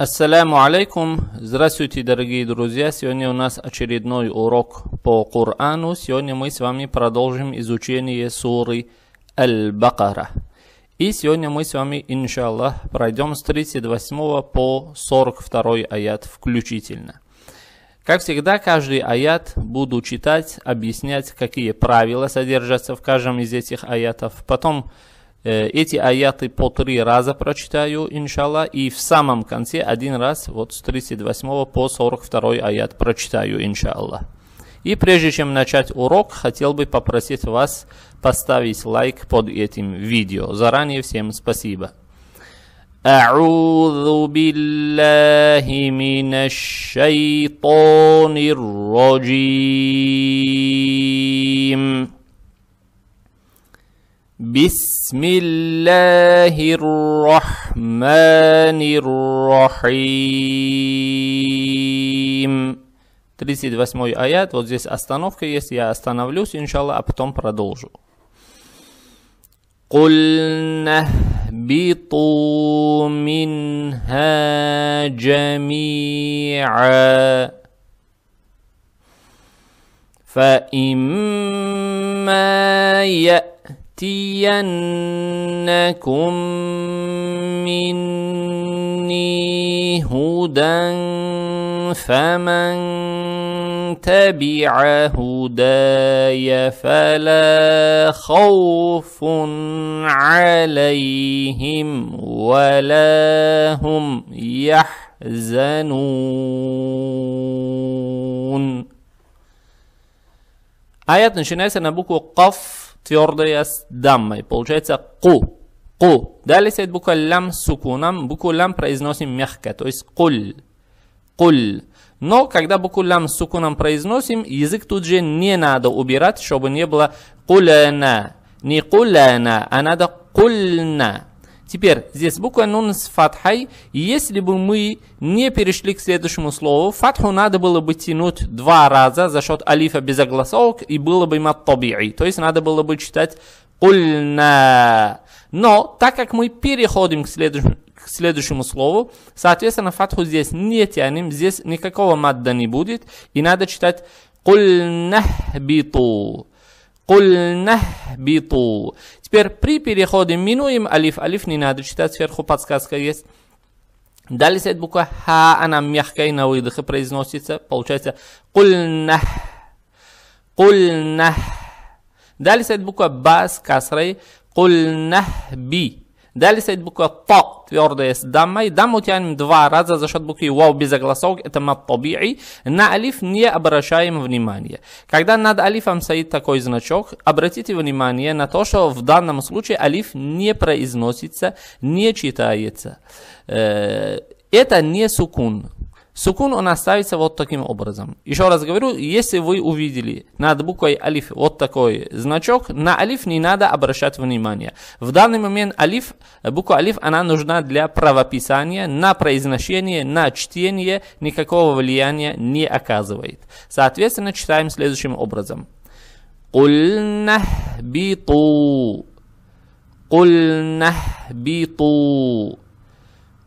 Ассаляму алейкум! Здравствуйте, дорогие друзья! Сегодня у нас очередной урок по Корану. Сегодня мы с вами продолжим изучение суры Аль-Бакара. И сегодня мы с вами, иншаллах, пройдем с 38 по 42 аят включительно. Как всегда, каждый аят буду читать, объяснять, какие правила содержатся в каждом из этих аятов. Потом Э, эти аяты по три раза прочитаю, иншалла, и в самом конце один раз, вот с 38 по 42 аят прочитаю, иншалла. И прежде чем начать урок, хотел бы попросить вас поставить лайк под этим видео. Заранее всем спасибо. أعوذ بالله من الشيطان الرجيم بسم الله الرحمن الرحيم 38 аят, вот здесь остановка есть, я остановлюсь, иншалла, а потом продолжу. قُلْنَا اهْبِطُوا مِنْهَا جَمِيعًا فَإِمَّا يَأْتِي ياتينكم مني هدى فمن تبع هداي فلا خوف عليهم ولا هم يحزنون آيات نشناسة نبوكو قف твердая с даммой. Получается ку. Ку. Далее стоит буква лям с сукуном. Букву лям произносим мягко, то есть куль. Куль. Но когда букву лям с сукуном произносим, язык тут же не надо убирать, чтобы не было кулена, Не кулена, а надо кульна. Теперь здесь буква нун с фатхой. И если бы мы не перешли к следующему слову, фатху надо было бы тянуть два раза за счет алифа без огласовок, и было бы мат таби'и. То есть надо было бы читать кульна. Но так как мы переходим к следующему, к следующему слову, соответственно, фатху здесь не тянем, здесь никакого мадда не будет, и надо читать кульнахбиту. Кульнахбиту. Теперь при переходе минуем алиф. Алиф не надо читать, сверху подсказка есть. Далее стоит буква Ха, она мягкая на выдохе произносится. Получается Кульнах. Кульнах. Далее стоит буква Ба с касрой. Кульнах би. Далее стоит буква ТО, твердая с дамой, Дамму тянем два раза за счет буквы вау без огласовок, это маттаби'и. На алиф не обращаем внимания. Когда над алифом стоит такой значок, обратите внимание на то, что в данном случае алиф не произносится, не читается. Э, это не сукун. Сукун он оставится вот таким образом. Еще раз говорю, если вы увидели над буквой алиф вот такой значок, на алиф не надо обращать внимание. В данный момент алиф, буква алиф, она нужна для правописания, на произношение, на чтение никакого влияния не оказывает. Соответственно, читаем следующим образом. Кульнах биту. Кульнах биту.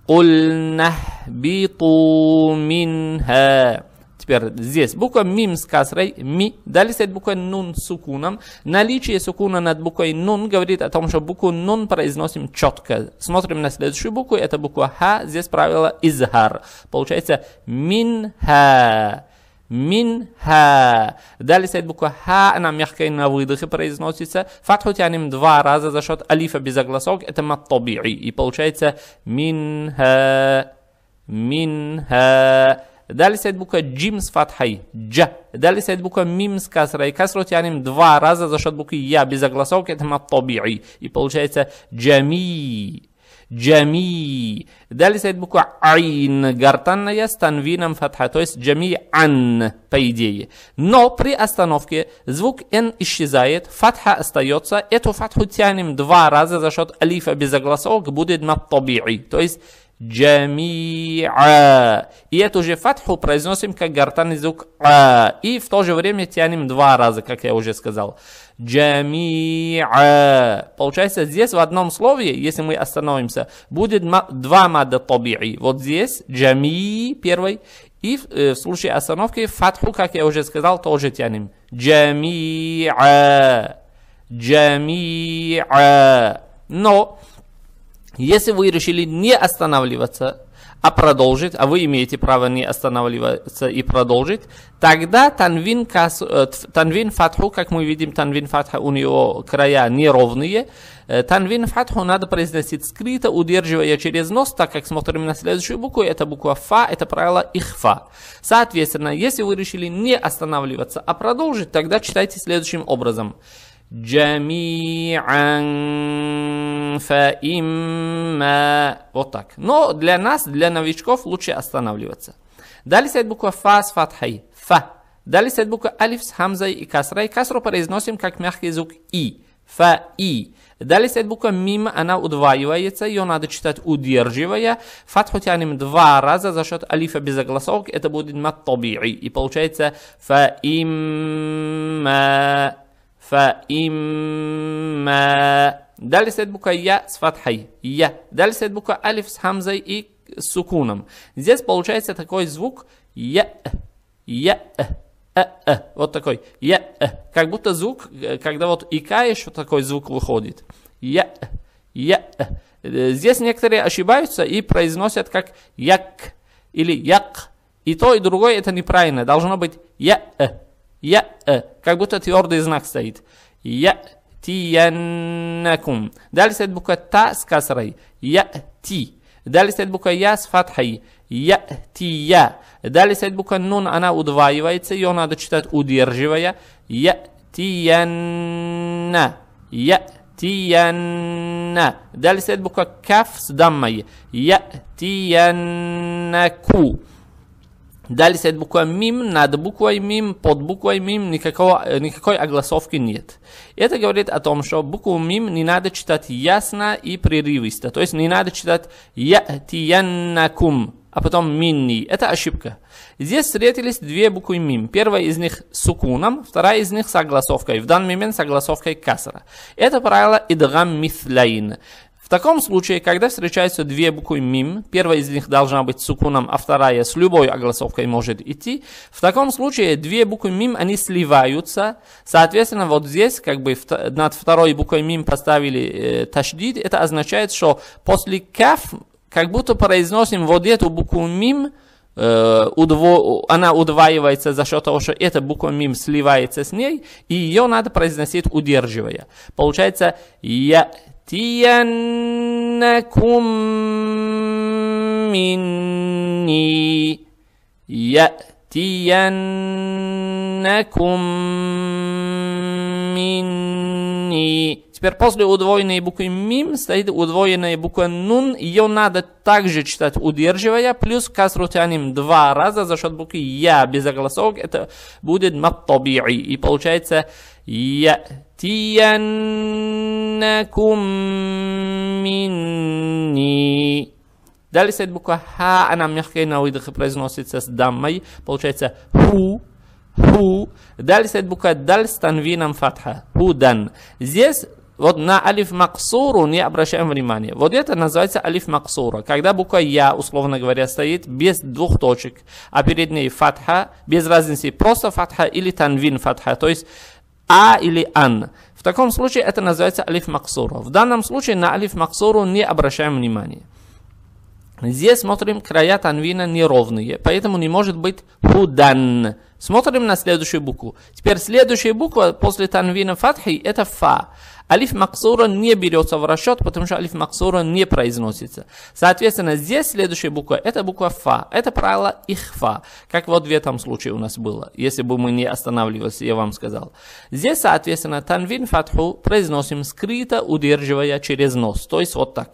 Кульна биту минха. Теперь здесь буква мим с касрой, ми. Далее стоит буква нун с сукуном. Наличие сукуна над буквой нун говорит о том, что букву нун произносим четко. Смотрим на следующую букву, это буква ха. Здесь правило изгар. Получается минха минха. Далее стоит буква ха, она мягко на выдохе произносится. Фатху тянем два раза за счет алифа без огласок, это маттаби'i. И получается минха, минха. Далее стоит буква джим с фатхой, джа. Далее стоит буква мим с касрой. Касру тянем два раза за счет буквы я без огласок, это маттаби'i. И получается джами. جمی далее стоит буква «Айн», гортанная с танвином фатха, то есть «Джами'ан», по идее. Но при остановке звук «Н» исчезает, фатха остается, эту фатху тянем два раза за счет алифа без огласок, будет «Маттаби'и», то есть «Джами'а». И эту же фатху произносим как гортанный звук «А», и в то же время тянем два раза, как я уже сказал джами'а. Получается, здесь в одном слове, если мы остановимся, будет два мада таби'и. Вот здесь джами первый, и э, в случае остановки фатху, как я уже сказал, тоже тянем. Джами'а. Джами'а. Но если вы решили не останавливаться, а продолжит, а вы имеете право не останавливаться и продолжить, тогда танвин, кас, э, танвин фатху, как мы видим, танвин фатха у него края неровные, э, танвин фатху надо произносить скрыто, удерживая через нос, так как смотрим на следующую букву, это буква фа, это правило ихфа. Соответственно, если вы решили не останавливаться, а продолжить, тогда читайте следующим образом джами'ан фаимма. Вот так. Но для нас, для новичков, лучше останавливаться. Далее стоит буква фа с фатхой. Фа. Далее стоит буква алиф с хамзой и касрой. Касру произносим как мягкий звук и. Фа и. Далее стоит буква мим, она удваивается, ее надо читать удерживая. Фатху тянем два раза за счет алифа без огласовок, это будет маттаби'и. И получается фа им فإما Далее стоит буква Я с фатхой. Я. Далее стоит буква Алиф с хамзой и с сукуном. Здесь получается такой звук Я. Я. Э, э, вот такой. Я. Э. Как будто звук, когда вот икаешь, вот такой звук выходит. Я. Я. Здесь некоторые ошибаются и произносят как як или як. И то, и другое это неправильно. Должно быть я. Я, э, как будто твердый знак стоит. Я тияннакум. Далее стоит буква та с касрой. Я ти. Далее стоит буква я с фатхой. Я ти я. Далее стоит буква нун, она удваивается, ее надо читать удерживая. Я тиянна. Я тиянна. Далее стоит буква каф с даммой. Я тияннаку. Далее стоит буква мим, над буквой мим, под буквой мим никакого, никакой огласовки нет. Это говорит о том, что букву мим не надо читать ясно и прерывисто. То есть не надо читать ятиянакум, а потом минни. Это ошибка. Здесь встретились две буквы мим. Первая из них с укуном, вторая из них с согласовкой. В данный момент согласовкой касра. Это правило идгам мифляин таком случае, когда встречаются две буквы мим, первая из них должна быть сукуном, а вторая с любой огласовкой может идти, в таком случае две буквы мим, они сливаются, соответственно, вот здесь как бы над второй буквой мим поставили э, ташдид, это означает, что после каф как будто произносим вот эту букву мим, э, она удваивается за счет того, что эта буква мим сливается с ней, и ее надо произносить удерживая. Получается я يأتينكم مني يأتينكم مني Теперь после удвоенной буквы мим стоит удвоенная буква нун. Ее надо также читать удерживая, плюс касрутяним два раза за счет буквы я без огласовок. Это будет маттаби'и. И получается я тияннакум минни. Далее стоит буква ха, она мягкая на выдохе произносится с даммой. Получается ху, ху. Далее стоит буква даль с танвином фатха. Худан. Здесь вот на алиф максуру не обращаем внимания. Вот это называется алиф максура. Когда буква Я, условно говоря, стоит без двух точек, а перед ней фатха, без разницы просто фатха или танвин фатха, то есть а или ан. В таком случае это называется алиф максура. В данном случае на алиф максуру не обращаем внимания. Здесь смотрим, края танвина неровные, поэтому не может быть худан. Смотрим на следующую букву. Теперь следующая буква после танвина фатхи это фа. Алиф Максура не берется в расчет, потому что алиф Максура не произносится. Соответственно, здесь следующая буква – это буква Фа. Это правило Ихфа, как вот в этом случае у нас было, если бы мы не останавливались, я вам сказал. Здесь, соответственно, Танвин Фатху произносим скрыто, удерживая через нос, то есть вот так.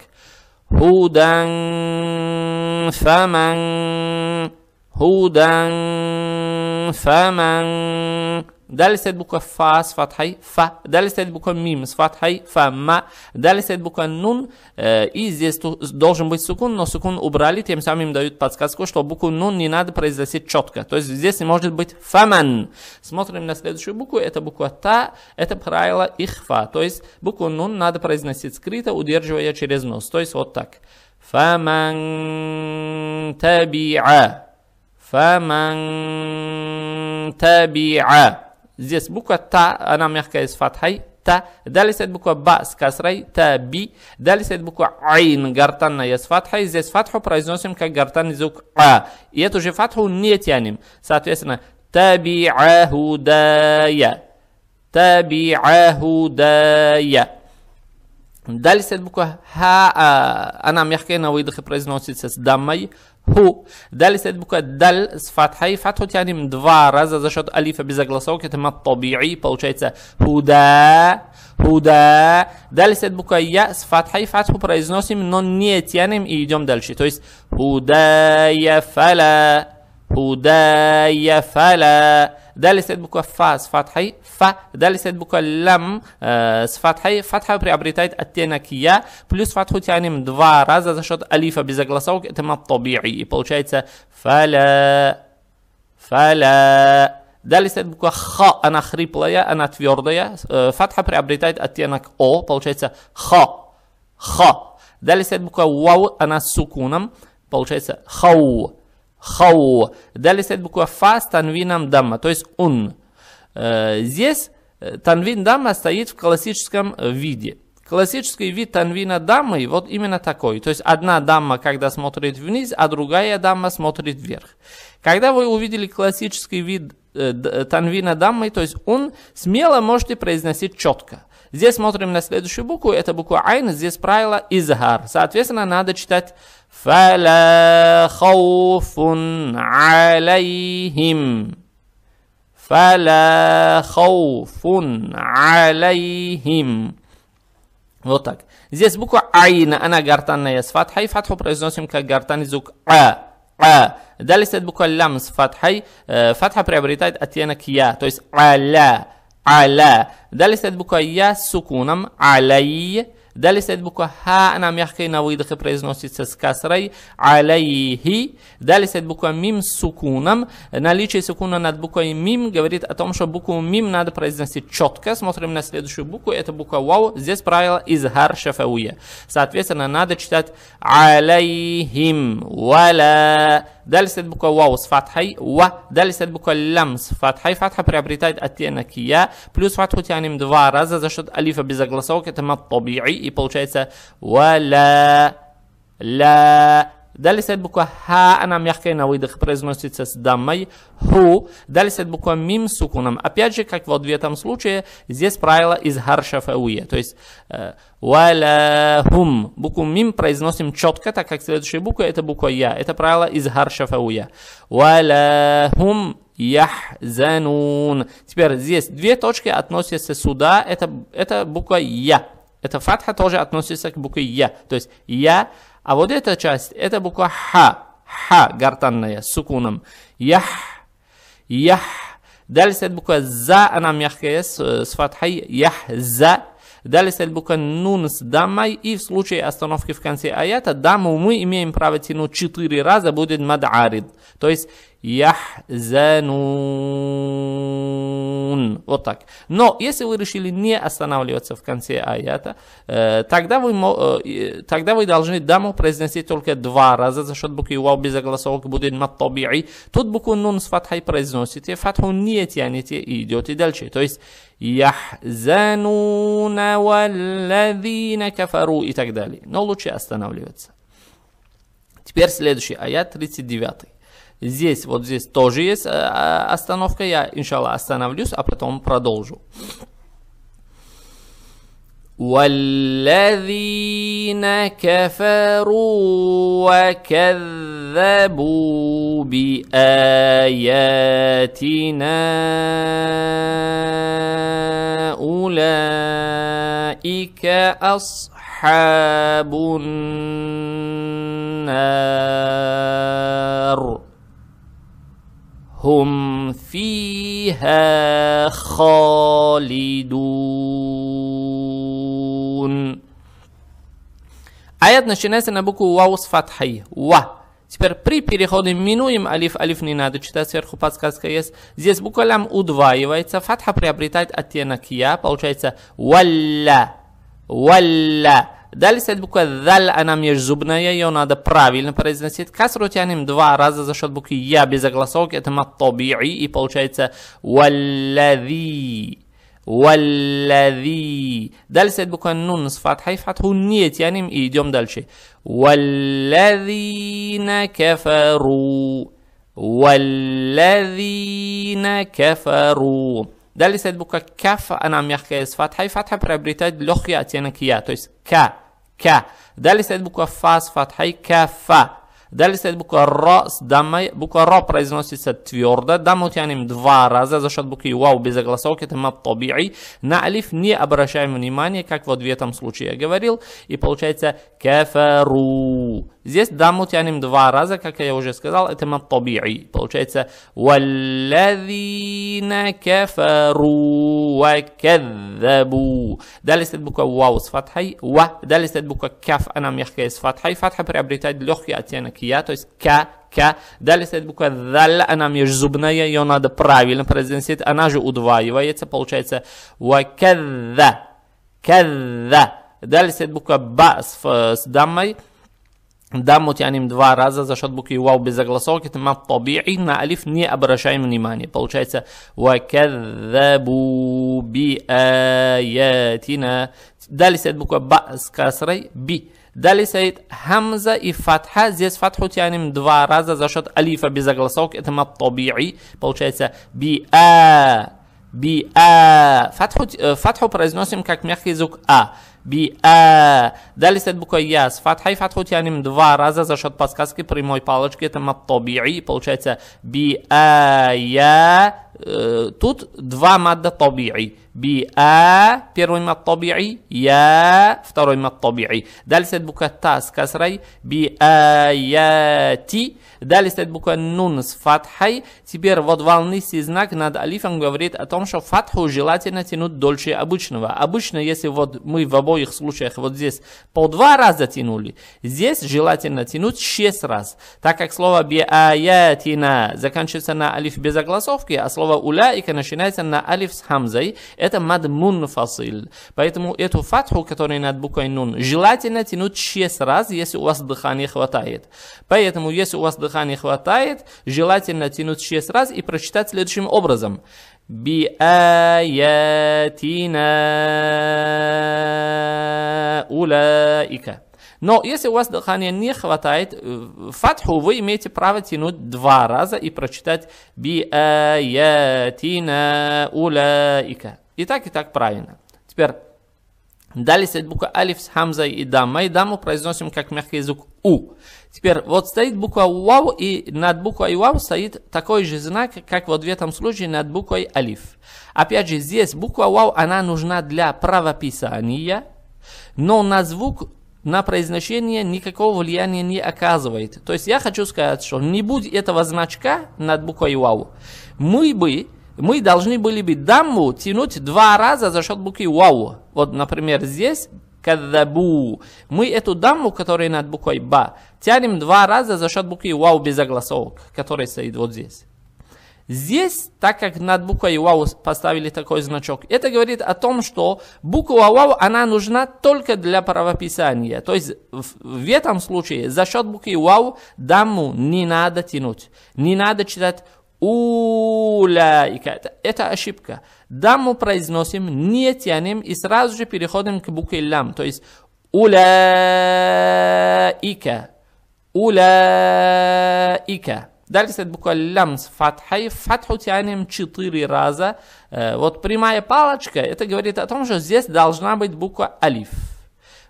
Худан фаман Худан фаман. Далее стоит буква фа с фатхой фа. Далее стоит буква мим с фатхой фама. Далее стоит буква нун. И здесь должен быть сукун, но сукун убрали, тем самым дают подсказку, что букву нун не надо произносить четко. То есть здесь не может быть фаман. Смотрим на следующую букву. Это буква та. Это правило ихфа. То есть букву нун надо произносить скрыто, удерживая через нос. То есть вот так. Фаман табиа. فمن تبع Здесь буква Та, она мягкая с фатхой. Та. Далее стоит буква Ба с касрой. Та, Би. Далее стоит буква Айн, гортанная с фатхой. Здесь фатху произносим как гортанный звук А. И эту же фатху не тянем. Соответственно, Табиа худая. Табиа худая. Далее стоит буква Ха. Она мягкая на выдохе произносится с дамой. هو Далее سيد بكوة دال с фатхой. Фатху тянем два раза за счет алифа без огласовки. Это мат табии. Получается худа, худа. Далее сет буква я с фатхой. Фатху произносим, но не тянем и идем дальше. То есть худая фала, худая фала. Далее стоит буква фа с фатхой, фа. Далее стоит буква лям э, с фатхой. Фатха приобретает оттенок я. Плюс фатху тянем два раза за счет алифа без огласовок. Это маттаби'i. И получается фаля, фаля. Далее стоит буква х, она хриплая, она твердая. Фатха приобретает оттенок о, получается ха ха. Далее стоит буква вау, она с сукуном, получается хау хау. Далее стоит буква фа с танвином дамма, то есть ун. Э, здесь э, танвин дамма стоит в классическом э, виде. Классический вид танвина даммы вот именно такой. То есть одна дамма, когда смотрит вниз, а другая дамма смотрит вверх. Когда вы увидели классический вид танвина даммы, то есть он, смело можете произносить четко. Здесь смотрим на следующую букву, это буква Айн, здесь правило Изгар. Соответственно, надо читать Фаля хауфун алейхим. Фаля хауфун алейхим. Вот так. Здесь буква айн. она гортанная с фатхой. Фатху произносим как гортанный звук А. А. Далее стоит буква лям с фатхой. Э, фатха приобретает оттенок Я, то есть Аля аля. Далее стоит буква я с сукуном, алей. Далее стоит буква ха, она мягкой на выдохе произносится с касрой, алейхи. Далее стоит буква мим с сукуном. Наличие сукуна над буквой мим говорит о том, что букву мим надо произносить четко. Смотрим на следующую букву, это буква вау. Здесь правило изгар шафауя. Соответственно, надо читать алейхим, валя. دال دالست بكو واو صفات حي و دال دالست بكو لم صفات حي فتحة بريابريتايد اتي انكيا بلس فتحة يعني مدوارة زاشت أليفة بزاقلصوك تمام طبيعي اي получается ولا لا Далее стоит буква Ха, она а мягкая на выдох, произносится с даммой. Ху. Далее стоит буква Мим с сукуном. Опять а же, как в ответном случае, здесь правило из Харша Фауя. То есть э, ХУМ. Букву мим произносим четко, так как следующая буква это буква я. Это правило из харшафауя. ХУМ яхзанун. Теперь здесь две точки относятся сюда. Это, это буква я. Это фатха тоже относится к букве я. То есть я а вот эта часть, это буква ха, ха гортанная с сукуном. Ях, ях. Далее стоит буква за, она мягкая с, с фатхой. Ях, за. Далее стоит буква нун с дамой. И в случае остановки в конце аята даму мы имеем право тянуть четыре раза, будет мад'арид. То есть яхзанун. Вот так. Но если вы решили не останавливаться в конце аята, э, тогда вы, э, тогда вы должны даму произнести только два раза за счет буквы вау без огласовок будет маттаби'и. Тут букву нун с фатхой произносите, фатху не тянете и идете дальше. То есть яхзанун валлазина кафару и так далее. Но лучше останавливаться. Теперь следующий аят 39. Здесь, вот здесь тоже есть э, а, остановка. Я, иншалла, остановлюсь, а потом продолжу. والذين كفروا وكذبوا بآياتنا أولئك أصحاب النار هم فيها خالدون Аят начинается на букву Вау с фатхой. Ва. Теперь при переходе минуем алиф. Алиф не надо читать, сверху подсказка есть. Здесь буква лям удваивается. Фатха приобретает оттенок я. Получается валля. Валля. Далее стоит буква «даль», она межзубная, ее надо правильно произносить. Касру тянем два раза за счет буквы «я» без огласовки, это «маттаби'i» и получается «валлади». والذي دال سيد بكون نون فتحة فتحه نية и идем дальше. والذين كفروا والذين كفروا Далее стоит буква каф, она мягкая с фатхой. Фатха приобретает легкий оттенок я, то есть к, к. Далее стоит буква фа с фатхой, кафа. Далее стоит буква ро с дамой. Буква ро произносится твердо. Даму тянем два раза за счет буквы вау без огласовки. Это маттаби'и. На алиф не обращаем внимания, как вот в этом случае я говорил. И получается кафару. Здесь даму тянем два раза, как я уже сказал, это маттаби'и. Получается, «Валлазина кафару ва кадзабу». Далее стоит буква «вау» с фатхой, «ва». Далее стоит буква «каф», она мягкая с фатхой. Фатха приобретает легкий оттенок «я», то есть «ка», к. Далее стоит буква «дал», она межзубная, ее надо правильно произносить, она же удваивается, получается «вакадда», «кадда». Далее стоит буква «ба» с, с даммой, дамут яним два раза за счет буквы вау без загласовки, это мат табии, на алиф не обращаем внимания. Получается, вакадзабу би аятина. Далее стоит буква ба с касрой, би. Далее стоит хамза и фатха. Здесь фатху тянем два раза за счет алифа без загласовки, это мат табии. Получается, би а би а. Фатху, фатху произносим как мягкий звук а би а. Далее стоит буква я с фатхой. Фатху тянем два раза за счет подсказки прямой палочки. Это маттаби'и. Получается би а я. Э, тут два мадда таби'и биа первый маттабии, я второй маттабии. Далее стоит буква та с касрой, биаяти. Далее стоит буква нун с фатхой. Теперь вот волнистый знак над алифом говорит о том, что фатху желательно тянуть дольше обычного. Обычно, если вот мы в обоих случаях вот здесь по два раза тянули, здесь желательно тянуть шесть раз, так как слово биаятина заканчивается на алиф без огласовки, а слово уляика начинается на алиф с хамзой. Это мадмун фасиль. Поэтому эту фатху, которая над буквой нун, желательно тянуть 6 раз, если у вас дыхания хватает. Поэтому, если у вас дыхания хватает, желательно тянуть 6 раз и прочитать следующим образом. Биаятина улаика. Но если у вас дыхания не хватает, э, фатху вы имеете право тянуть два раза и прочитать биаятина улаика. И так, и так правильно. Теперь, далее стоит буква алиф с хамзой и даммой. Даму произносим как мягкий звук у. Теперь, вот стоит буква вау, и над буквой вау стоит такой же знак, как вот в этом случае над буквой алиф. Опять же, здесь буква вау, она нужна для правописания, но на звук на произношение никакого влияния не оказывает. То есть я хочу сказать, что не будь этого значка над буквой «вау», мы бы мы должны были бы дамму тянуть два раза за счет буквы вау. Вот, например, здесь кадабу. Мы эту дамму, которая над буквой ба, тянем два раза за счет буквы вау без огласовок, которая стоит вот здесь. Здесь, так как над буквой вау поставили такой значок, это говорит о том, что буква вау, она нужна только для правописания. То есть в этом случае за счет буквы вау дамму не надо тянуть. Не надо читать Уляйка. Это ошибка. Да, мы произносим, не тянем и сразу же переходим к букве лям. То есть уляйка. Уляйка. Далее стоит буква лям с фатхой. Фатху тянем четыре раза. Э, вот прямая палочка, это говорит о том, что здесь должна быть буква алиф.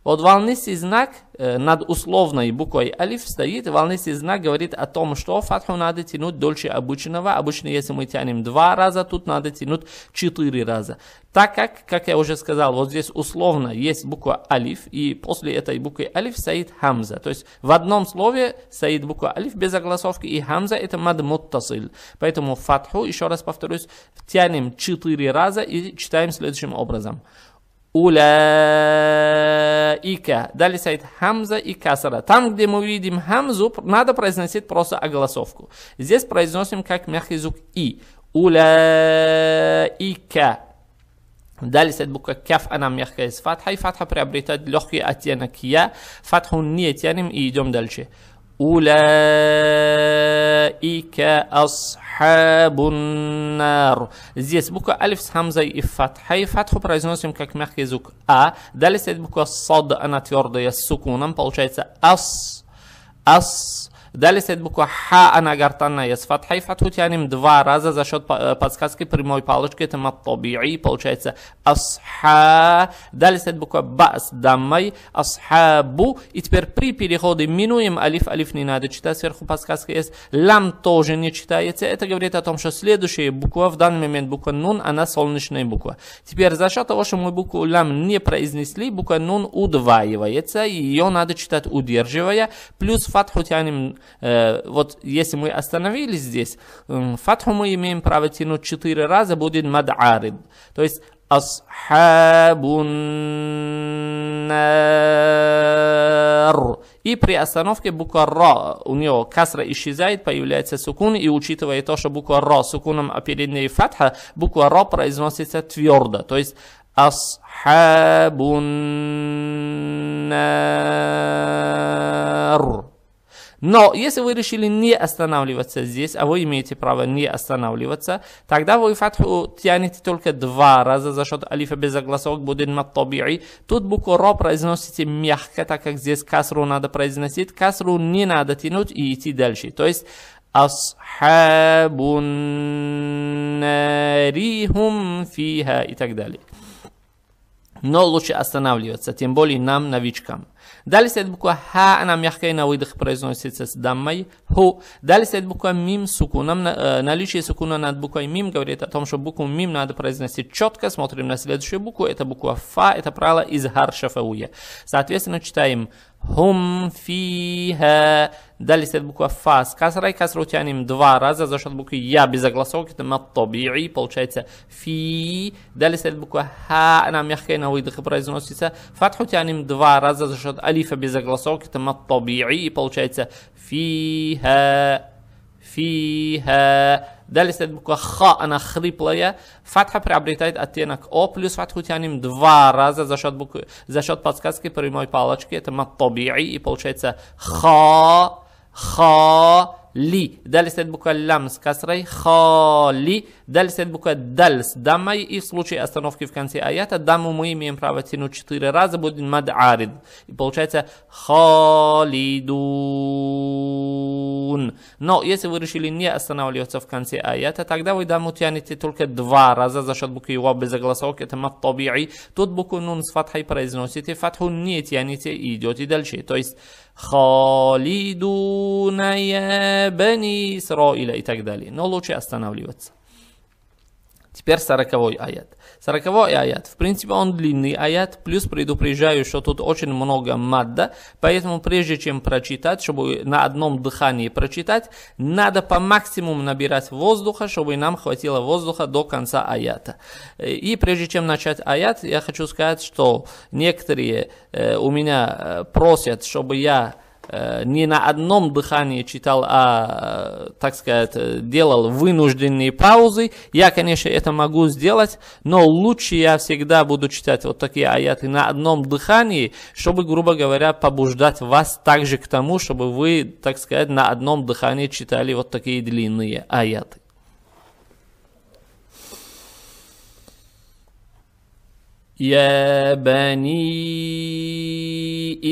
Вот волнистый знак э, над условной буквой алиф стоит. Волнистый знак говорит о том, что фатху надо тянуть дольше обычного. Обычно, если мы тянем два раза, тут надо тянуть четыре раза. Так как, как я уже сказал, вот здесь условно есть буква алиф, и после этой буквы алиф стоит хамза. То есть в одном слове стоит буква алиф без огласовки, и хамза это мад муттасиль. Поэтому фатху, еще раз повторюсь, тянем четыре раза и читаем следующим образом. Уляика. Далее стоит хамза и касара. Там, где мы видим хамзу, надо произносить просто огласовку. Здесь произносим как мягкий звук и. Уляика. Далее стоит буква каф, она мягкая с фатхой. Фатха приобретает легкий оттенок я. Фатху не тянем и идем дальше. أولئك أصحاب النار здесь буква ألف с хамзой и фатхой. Фатху произносим как мягкий звук А. Далее стоит буква СОД, она твердая, с сукуном. Получается АС, АС, Далее стоит буква Ха, она а гортанная с фатхой. Фатху тянем два раза за счет подсказки прямой палочки. Это маттаби'i, получается асха. Далее стоит буква Ба с даммой, асхабу. И теперь при переходе минуем алиф, алиф не надо читать, сверху подсказка есть. Лам тоже не читается. Это говорит о том, что следующая буква, в данный момент буква Нун, она а солнечная буква. Теперь за счет того, что мы букву Лам не произнесли, буква Нун удваивается, и ее надо читать удерживая. Плюс фатху тянем э, вот если мы остановились здесь, э, фатху мы имеем право тянуть четыре раза, будет мад'арид. То есть Асхабун И при остановке буква Ра, у него касра исчезает, появляется сукун, и учитывая то, что буква Ра сукуном опереднее а фатха, буква Ра произносится твердо, то есть Асхабун но если вы решили не останавливаться здесь, а вы имеете право не останавливаться, тогда вы фатху тянете только два раза за счет алифа без огласовок будет маттабири. Тут букву ро произносите мягко, так как здесь касру надо произносить. Касру не надо тянуть и идти дальше. То есть асхабун нарихум фиха и так далее. Но лучше останавливаться, тем более нам, новичкам. Далее стоит буква Ха, а она мягкая, на выдох произносится с даммой. Ху. Далее стоит буква Мим с сукуном. Наличие сукуна над буквой Мим говорит о том, что букву Мим надо произносить четко. Смотрим на следующую букву. Это буква Фа, это правило из Харшафауя. Соответственно, читаем Хум фиха. Далее стоит буква фа с касрой. Касру тянем два раза за счет буквы я без огласовки. Это маттаби'i. Получается фи. Далее стоит буква ха. Она мягкая на выдохе произносится. Фатху тянем два раза за счет алифа без огласовки. Это маттаби'i. И получается фиха. Фиха. Далее стоит буква ХА она хриплая. Фатха приобретает оттенок О, плюс фатху тянем два раза за счет, буквы, за счет подсказки прямой палочки. Это маттаби'и, и получается Ха, Ха, ли. Далее стоит буква лям с касрой. Хали. Далее стоит буква даль с дамой. И в случае остановки в конце аята даму мы имеем право тянуть четыре раза. Будет мад'арид. И получается халидун. Но если вы решили не останавливаться в конце аята, тогда вы даму тянете только два раза за счет буквы его без загласовок. Это маттаби'и. Тут букву нун с фатхой произносите. Фатху не тянете и идете дальше. То есть خالی دونه ی بنی اسرائیل ای تک دلیل Теперь сороковой аят. Сороковой аят. В принципе, он длинный аят, плюс предупреждаю, что тут очень много мадда, поэтому прежде чем прочитать, чтобы на одном дыхании прочитать, надо по максимуму набирать воздуха, чтобы нам хватило воздуха до конца аята. И прежде чем начать аят, я хочу сказать, что некоторые э, у меня э, просят, чтобы я Э, не на одном дыхании читал, а, э, так сказать, э, делал вынужденные паузы. Я, конечно, это могу сделать, но лучше я всегда буду читать вот такие аяты на одном дыхании, чтобы, грубо говоря, побуждать вас также к тому, чтобы вы, так сказать, на одном дыхании читали вот такие длинные аяты. يا بني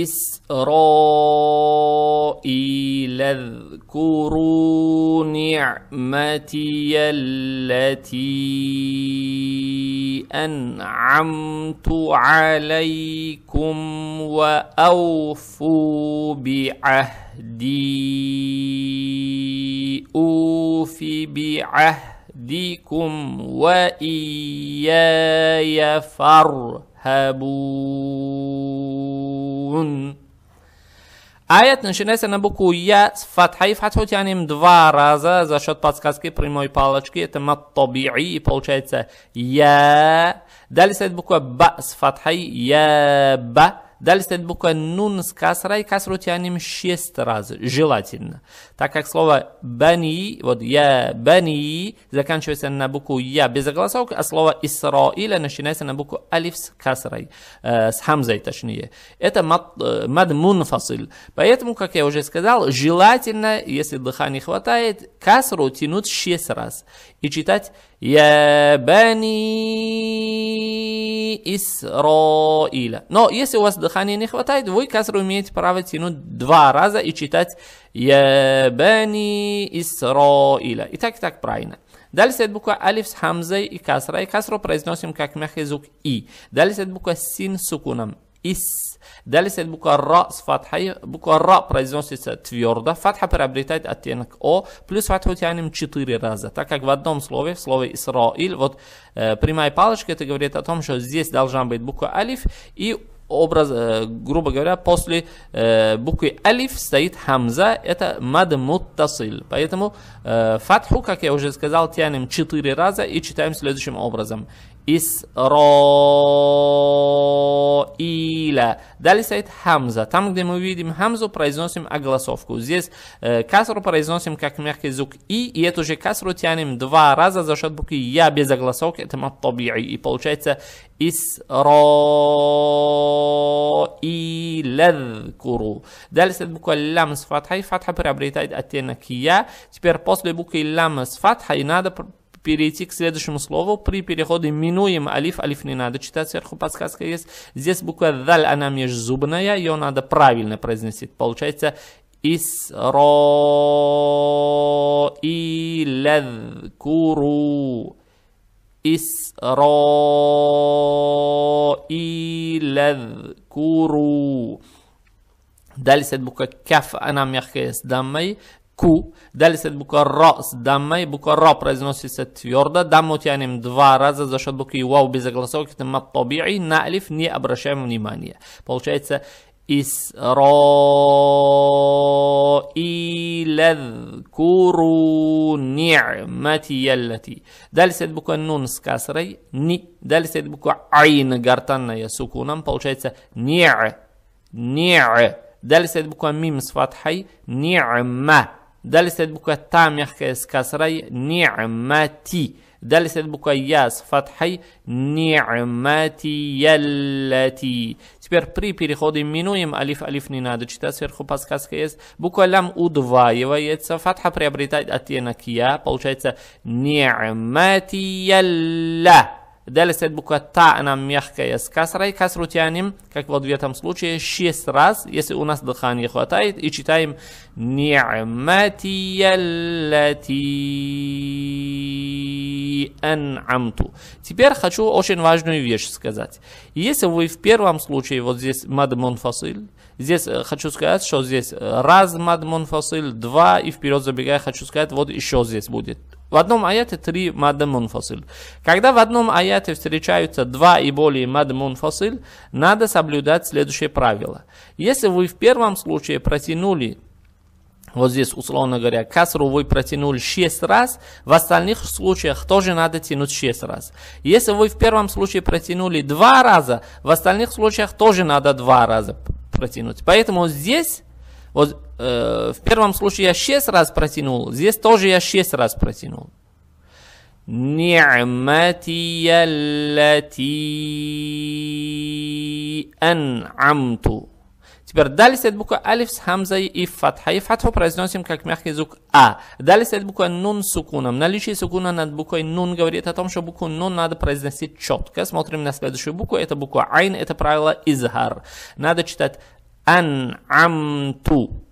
إسرائيل اذكروا نعمتي التي أنعمت عليكم وأوفوا بعهدي أوف بعهدي يهديكم وإياي فارهبون آيات نشنس أنا يا فتحة فتحة يعني مدفع رازة زي شد باتسكاسكي بريموي بالاچكي ما طبيعي получается يا دالي سيد بوكو با فتحي يا با Далее стоит буква нун с касрой, касру тянем шесть раз, желательно. Так как слово бани, вот я бани, заканчивается на букву я без огласовок, а слово исраиля начинается на букву алиф с касрой, э, с хамзой точнее. Это мат э, мад фасиль. Поэтому, как я уже сказал, желательно, если дыхания хватает, касру тянуть шесть раз и читать я бани Исраиля. Но если у вас дыхания не хватает, вы касру имеете право тянуть два раза и читать Я бани Исраиля. И так, и так правильно. Далее стоит буква алиф с хамзой и касра. И касру произносим как мягкий звук и. Далее стоит буква син с сукуном Ис. Далее стоит буква Ра с фатхой. Буква Ра произносится твердо. Фатха приобретает оттенок О. Плюс фатху тянем четыре раза. Так как в одном слове, в слове Исраиль, вот э, прямая палочка, это говорит о том, что здесь должна быть буква Алиф. И образ, э, грубо говоря, после э, буквы алиф стоит хамза, это мад муттасил. Поэтому э, фатху, как я уже сказал, тянем четыре раза и читаем следующим образом. Исраиля. Далее стоит Хамза. Там, где мы видим Хамзу, произносим огласовку. Здесь э, касру произносим как мягкий звук И, и эту же касру тянем два раза за счет буквы Я без огласовки. Это маттаби'и. И получается Исраиля. Далее стоит буква лям с фатхой. Фатха приобретает оттенок Я. Теперь после буквы лям с фатхой надо перейти к следующему слову. При переходе минуем алиф, алиф не надо читать, сверху подсказка есть. Здесь буква даль, она межзубная, ее надо правильно произносить. Получается Исроилядкуру. Исроилядкуру. Далее следует буква каф, она мягкая с дамой. Ку. Далее стоит буква Ро с даммой. Буква Ро произносится твердо. Дамму тянем два раза за счет буквы Вау без огласовки. Маттаби'и на алиф не обращаем внимания. Получается إسرائيل اذكروا نعمتي التي دال سيد بكو نون с касрой ни дали стоит буква айн гортанная с укуном получается ни ни дали стоит буква мим с фатхой ни'ма دال ستێت بکە تا مێخکەس کەسرەی نیعممەتی دال ستێت بکە یاس فتحی نیعممەتی یەلەتی سپێر پری پیری خۆدی مینویم ئەلیف ئەلیفنی نادچیتە سێر خو پاس کەس کە ئێست بکە لەم و دوایەوە یەسە فتح پرێبریتای ئەتێنەکیە پەوچایتە نیعممەتی یەلە. Далее буква та, она мягкая с касрой. Касру тянем, как вот в этом случае, 6 раз, если у нас дыхания хватает. И читаем Ни'мати ан'амту. Теперь хочу очень важную вещь сказать. Если вы в первом случае, вот здесь мад монфасиль, здесь э, хочу сказать, что здесь раз мад монфасиль, два и вперед забегая, хочу сказать, вот еще здесь будет в одном аяте три мад мунфасиль. Когда в одном аяте встречаются два и более мад мунфасиль, надо соблюдать следующее правило. Если вы в первом случае протянули вот здесь, условно говоря, касру вы протянули 6 раз, в остальных случаях тоже надо тянуть 6 раз. Если вы в первом случае протянули 2 раза, в остальных случаях тоже надо 2 раза протянуть. Поэтому здесь вот Э, в первом случае я шесть раз протянул, здесь тоже я шесть раз протянул. نعمتي التي Теперь далее стоит буква алиф с хамзой и фатхой. И фатху произносим как мягкий звук а. Далее стоит буква нун с сукуном. Наличие сукуна над буквой нун говорит о том, что букву нун надо произносить четко. Смотрим на следующую букву. Это буква айн, это правило изгар. Надо читать ан-ам-ту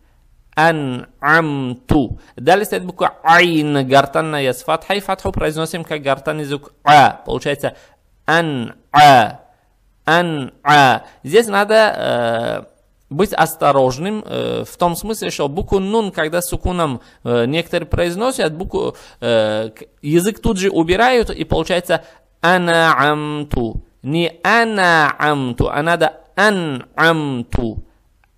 ан ан'амту. Далее стоит буква айн, гортанная с фатхой. Фатху произносим как гортанный звук а. Получается ан-а, ан-а. Здесь надо э, быть осторожным э, в том смысле, что букву нун, когда с сукуном э, некоторые произносят, букву, э, язык тут же убирают и получается ан анаамту. Не ан анаамту, а надо ан-амту,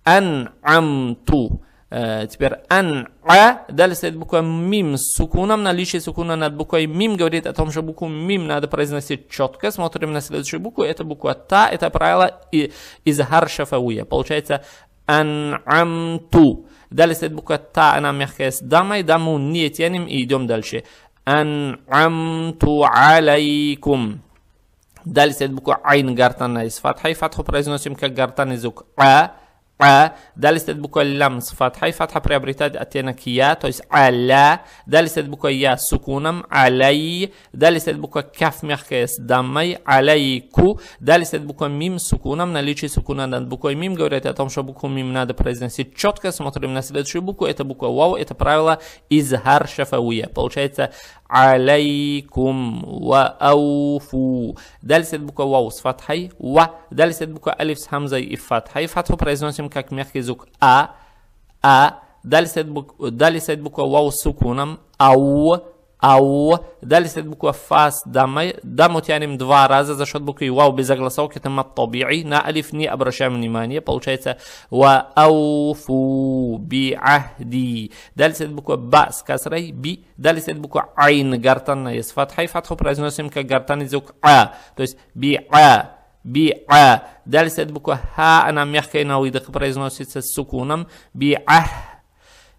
ан'амту. Ан'амту. Э, теперь ан, а, э. далее стоит буква мим с сукуном. Наличие сукуна над буквой мим говорит о том, что букву мим надо произносить четко. Смотрим на следующую букву. Это буква та, это правило и, из харшафауя. Получается ан ам ту Далее стоит буква та, она мягкая с дамой. Даму не тянем и идем дальше. ан ам ту алейкум. Далее стоит буква айн гартана из фатхи. Фатху произносим как гартан из ук а а, далее стоит буква лям с фатхой, фатха приобретает оттенок я, то есть аля, далее стоит буква я с сукуном, алей, далее стоит буква каф мягкая с даммой, алейку, далее стоит буква мим с сукуном, наличие сукуна над буквой мим говорит о том, что букву мим надо произносить четко, смотрим на следующую букву, это буква вау, это правило из шафауя, получается عليكم واوفوا دلست بوكا واو s فتحي و دلست بوكا الف s همزه i fathay fathu произносим как мягкий звук أ а دلست بوكا, دلست بوكا واو с au da li se bukva fas damaj, damo тянем два раза за счет буквы вау без огласовки это мат табии, на алиф не обращаем внимания, получается ва ауфу би ахди. Далее стоит буква ба с касрой, би. Далее стоит буква айн гартанная с фатхой, фатху произносим как гортанный звук а, то есть би а. بيع دال سيد بكو ها أنا ميحكي ناوي دق بريزنوسيت السكونم بيعه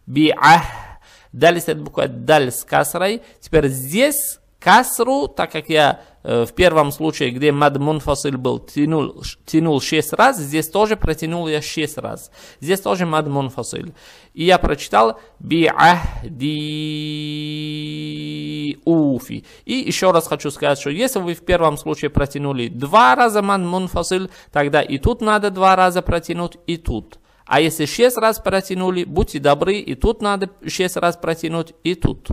بيعه Далее стоит буква даль с касрой. Теперь здесь касру, так как я э, в первом случае, где мад мунфасиль был, тянул, тянул 6 раз, здесь тоже протянул я 6 раз. Здесь тоже мад мунфасиль. И я прочитал би биахди уфи. И еще раз хочу сказать, что если вы в первом случае протянули два раза мад мунфасиль, тогда и тут надо два раза протянуть, и тут. А если шесть раз протянули, будьте добры, и тут надо шесть раз протянуть, и тут.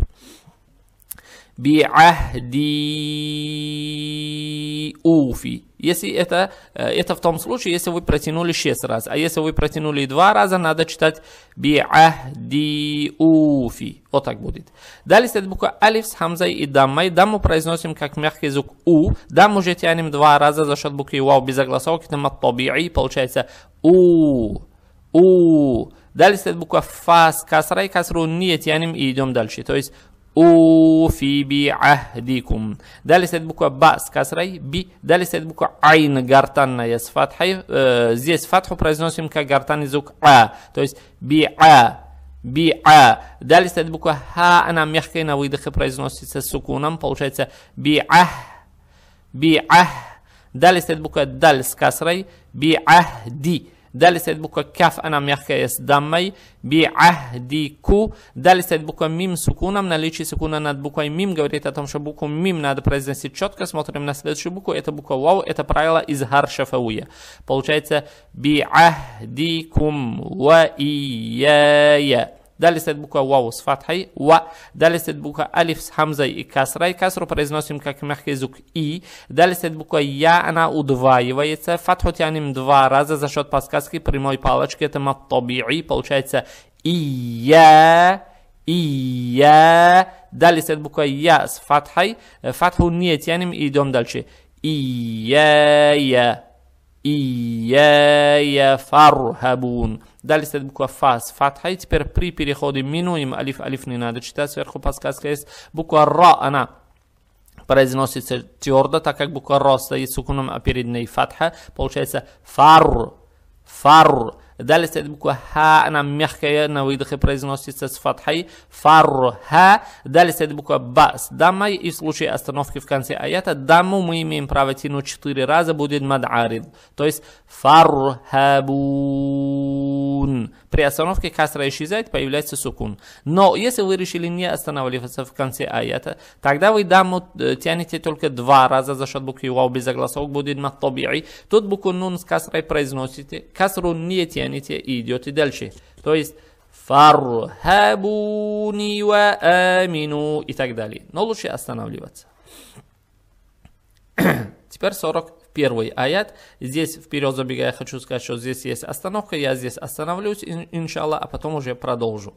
би Биахди уфи. Если это, э, это в том случае, если вы протянули 6 раз. А если вы протянули 2 раза, надо читать би биахди уфи. Вот так будет. Далее стоит буква алиф с хамзой и даммой. Даму произносим как мягкий звук у. Даму же тянем 2 раза за счет буквы вау без огласовки. Там от получается у. او da li ste bukva fas kasra i kasru nijet janim idom dalje to بعهدكم دالي سيد بكو باس كسري بي دالي سيد بكو عين غرتان يس اه، فتح زيس فتحو بريزنوسيم كا غرتان زوك ا تويس بي ا بي دالي سيد بكو ها انا ميحكي на выдохе произносится с получается بي اه دالي سيد بكو دال с касрой Далее Dalje sledi bukva kaf, a nam jahke je damaj, bi ahdiku. Dalje sledi bukva mim sukunom, наличие сукуна над буквой мим говорит о том, что букву мим надо произносить четко. Смотрим на следующую букву, это буква вау, это правило из фауя. Получается, би ахдикум ва ия. Далее стоит буква вау с фатхой, ва. Далее стоит буква алиф с хамзой и касрой. Касру произносим как мягкий звук и. Далее стоит буква я, она удваивается. Фатху тянем два раза за счет подсказки прямой палочки. Это маттаби'и. Получается и я. И я. Далее стоит буква я с фатхой. Фатху не тянем и идем дальше. И я я. И я я фархабун. Далее стоит буква Фа с фатхой. Теперь при переходе минуем алиф алиф не надо читать. Сверху подсказка есть. Буква Ра, она произносится твердо, так как буква Ра стоит с сукуном, а перед ней фатха. Получается фар. Фар. Далее стоит буква Х, она мягкая, на выдохе произносится с фатхой. Фарр Ха. Далее стоит буква Ба с дамой. И в случае остановки в конце аята даму мы имеем право тянуть четыре раза, будет мад'арид. То есть фархабун. При остановке касра исчезает, появляется сукун. Но если вы решили не останавливаться в конце аята, тогда вы даму э, тянете только два раза за счет буквы вау без огласовок будет маттабири. Тут букву нун с касрой произносите, касру не тянете и идете дальше. То есть фархабуни ва амину и так далее. Но лучше останавливаться. Теперь 40 первый аят. Здесь, вперед забегая, хочу сказать, что здесь есть остановка. Я здесь остановлюсь, ин, иншалла, а потом уже продолжу.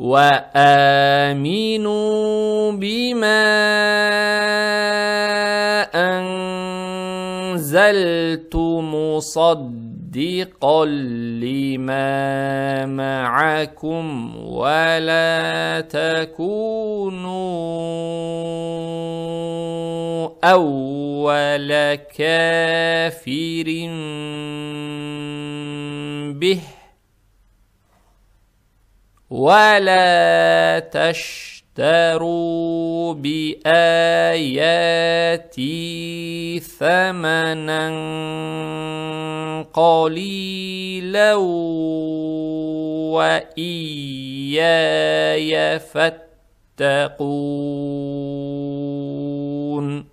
وآمنوا بما أنزلت مصدقا مصدقا لما معكم ولا تكونوا اول كافر به ولا تشتركوا اشتروا بآياتي ثمنا قليلا وإياي فاتقون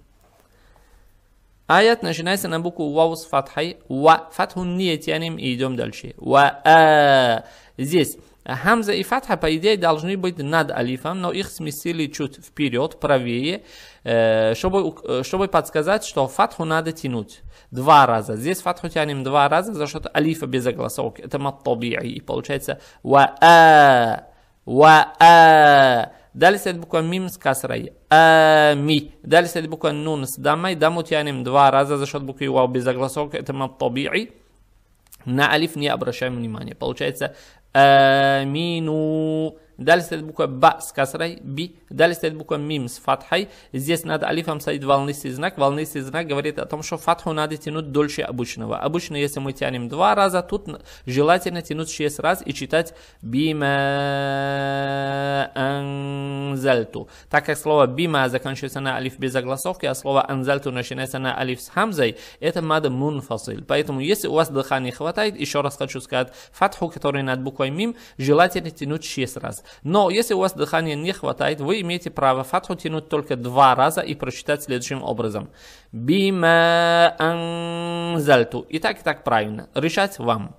آيات نشناس نبوكو واوس فتحي وفتح النية يعني إيدوم دالشي وآ زيس Хамза и фатха, по идее, должны быть над алифом, но их сместили чуть вперед, правее, э, чтобы, э, чтобы подсказать, что фатху надо тянуть два раза. Здесь фатху тянем два раза за счет алифа без огласовки. Это маттаби'и. И получается ва-а, э, ва-а. Далее следует буква мим с касрой. ми. Далее следует буква нун с дамой. Даму тянем два раза за счет буквы вау без огласовки. Это маттаби'и. На алиф не обращаем внимания. Получается امنوا Далее стоит буква б. с касрой, Би. Далее стоит буква Мим с фатхой. Здесь над алифом стоит волнистый знак. Волнистый знак говорит о том, что фатху надо тянуть дольше обычного. Обычно, если мы тянем два раза, тут желательно тянуть шесть раз и читать Бима Анзальту. Так как слово Бима заканчивается на алиф без огласовки, а слово Анзальту начинается на алиф с хамзой, это мада мунфасиль. Поэтому, если у вас дыхания хватает, еще раз хочу сказать, фатху, который над буквой Мим, желательно тянуть шесть раз. Но если у вас дыхания не хватает, вы имеете право фатху тянуть только два раза и прочитать следующим образом. Бима анзальту. И так, и так правильно. Решать вам.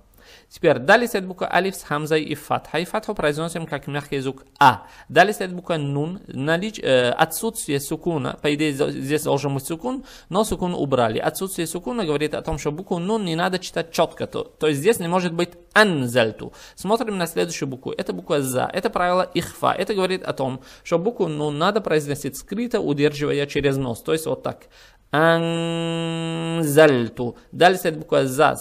Теперь далее стоит буква алиф с хамзой и фатхой. Фатху произносим как мягкий звук а. Далее стоит буква нун. Налич... Э, отсутствие сукуна. По идее здесь должен быть сукун, но сукун убрали. Отсутствие сукуна говорит о том, что букву нун не надо читать четко. То, то есть здесь не может быть анзальту. Смотрим на следующую букву. Это буква за. Это правило ихфа. Это говорит о том, что букву нун надо произносить скрыто, удерживая через нос. То есть вот так. أنزلت دال سيد بكوة زا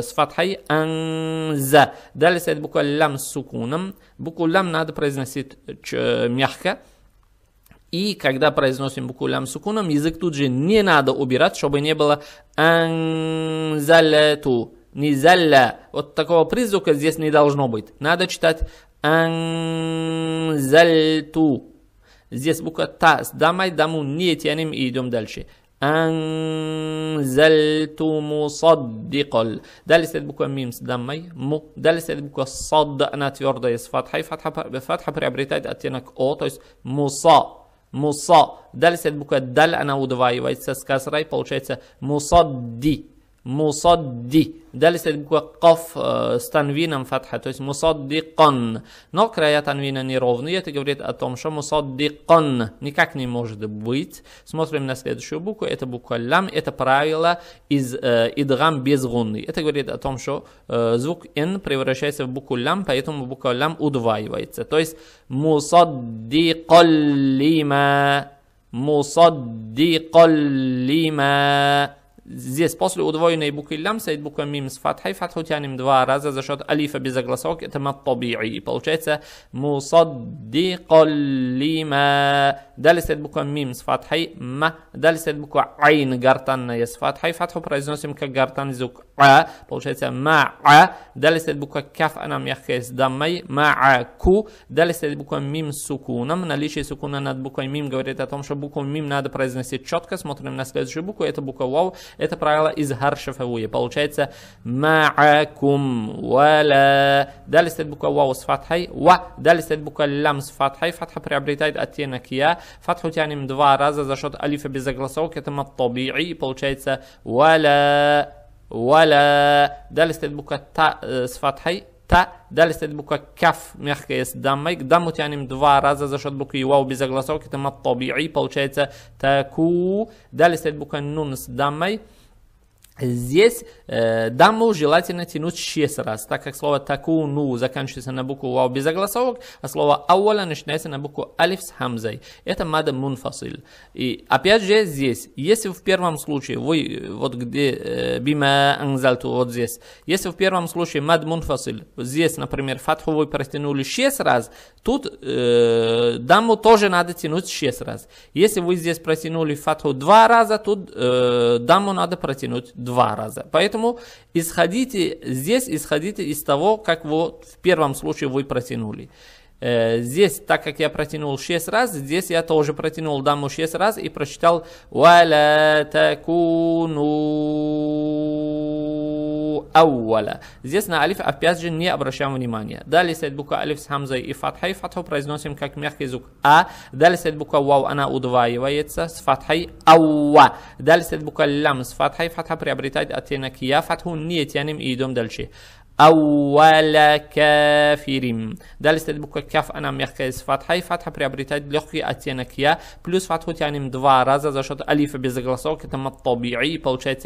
سفتحي أنزا دال سيد بكوة لام с сукуном букву лам надо произносить мягко и когда произносим букву лам с сукуном язык тут же не надо убирать чтобы не было анзальту низалля вот такого призвука здесь не должно быть надо читать анзальту Здесь буква та с дамой, даму не тянем и идем дальше. أنزلت مصدقا دال سيد بكو ميم دمي مو دال سيد بكو صد أنا تيوردا يسفات حي فتحة بفتحة بريبريتايد أتينك أو تويس مصا مصا دال سيد بكو دال أنا ودواي ويتسس كاسراي получается مصدي Мусадди. Далее стоит буква Каф с танвином фатха, то есть мусаддикан. Но края танвина неровные, это говорит о том, что мусаддикан никак не может быть. Смотрим на следующую букву, это буква Лям, это правило из э, Идгам без Это говорит о том, что э, звук Н превращается в букву Лям, поэтому буква Лям удваивается. То есть мусаддикаллима, мусаддикаллима. Здесь после удвоенной буквы лям стоит буква мим с фатхой. Фатху тянем два раза за счет алифа без огласок. Это маттаби'i. И получается мусаддикаллима. Далее стоит буква мим с фатхой. Ма. Далее стоит буква айн гортанная с фатхой. Фатху произносим как гартан звук а. Получается ма'а. Далее стоит буква каф. Она мягкая с даммой. Ма'аку. Далее стоит буква мим с сукуном. Наличие сукуна над буквой мим говорит о том, что букву мим надо произносить четко. Смотрим на следующую букву. Это буква вау. Это правило из харшафауи. Получается маакум вала. Далее стоит буква вау с фатхой. Ва. Далее стоит буква лям с фатхой. Фатха приобретает оттенок я. Фатху тянем два раза за счет алифа без загласовки. Это И Получается вала. Далее стоит буква та с фатхой. та. Далее стоит буква каф, мягкая с даммой. К тянем два раза за счет буквы вау без огласовки. Это маттаби'и, получается таку. Далее стоит буква нун с даммой. Здесь э, даму желательно тянуть 6 раз, так как слово такуну заканчивается на букву вау без огласовок, а слово ауаля начинается на букву алиф с хамзой. Это мада мунфасиль. И опять же здесь, если в первом случае, вы, вот где э, бима анзальту, вот здесь, если в первом случае мад мунфасиль, здесь, например, фатху вы протянули 6 раз, тут э, даму тоже надо тянуть 6 раз. Если вы здесь протянули фатху 2 раза, тут э, даму надо протянуть 2 два раза. Поэтому исходите, здесь исходите из того, как вот в первом случае вы протянули. Э, здесь, так как я протянул 6 раз, здесь я тоже протянул даму 6 раз и прочитал «Валя такуну у ауля. Здесь на алиф опять же не обращаем внимания. Далее стоит буква алиф с хамзой и фатхой. Фатху произносим как мягкий звук а. Далее стоит буква вау, она удваивается с фатхой ауа. Далее стоит буква лям с фатхой. Фатха приобретает оттенок я. Фатху не тянем и идем дальше. أول كافر دال استاد بوكا كاف أنا ميخ كيس فتحة فتحة بريابريتايد لخي أتينك يا بلوس فتحة يعني مدوا رازة زاشوت ألف بزغلصو كتما الطبيعي بلوشيت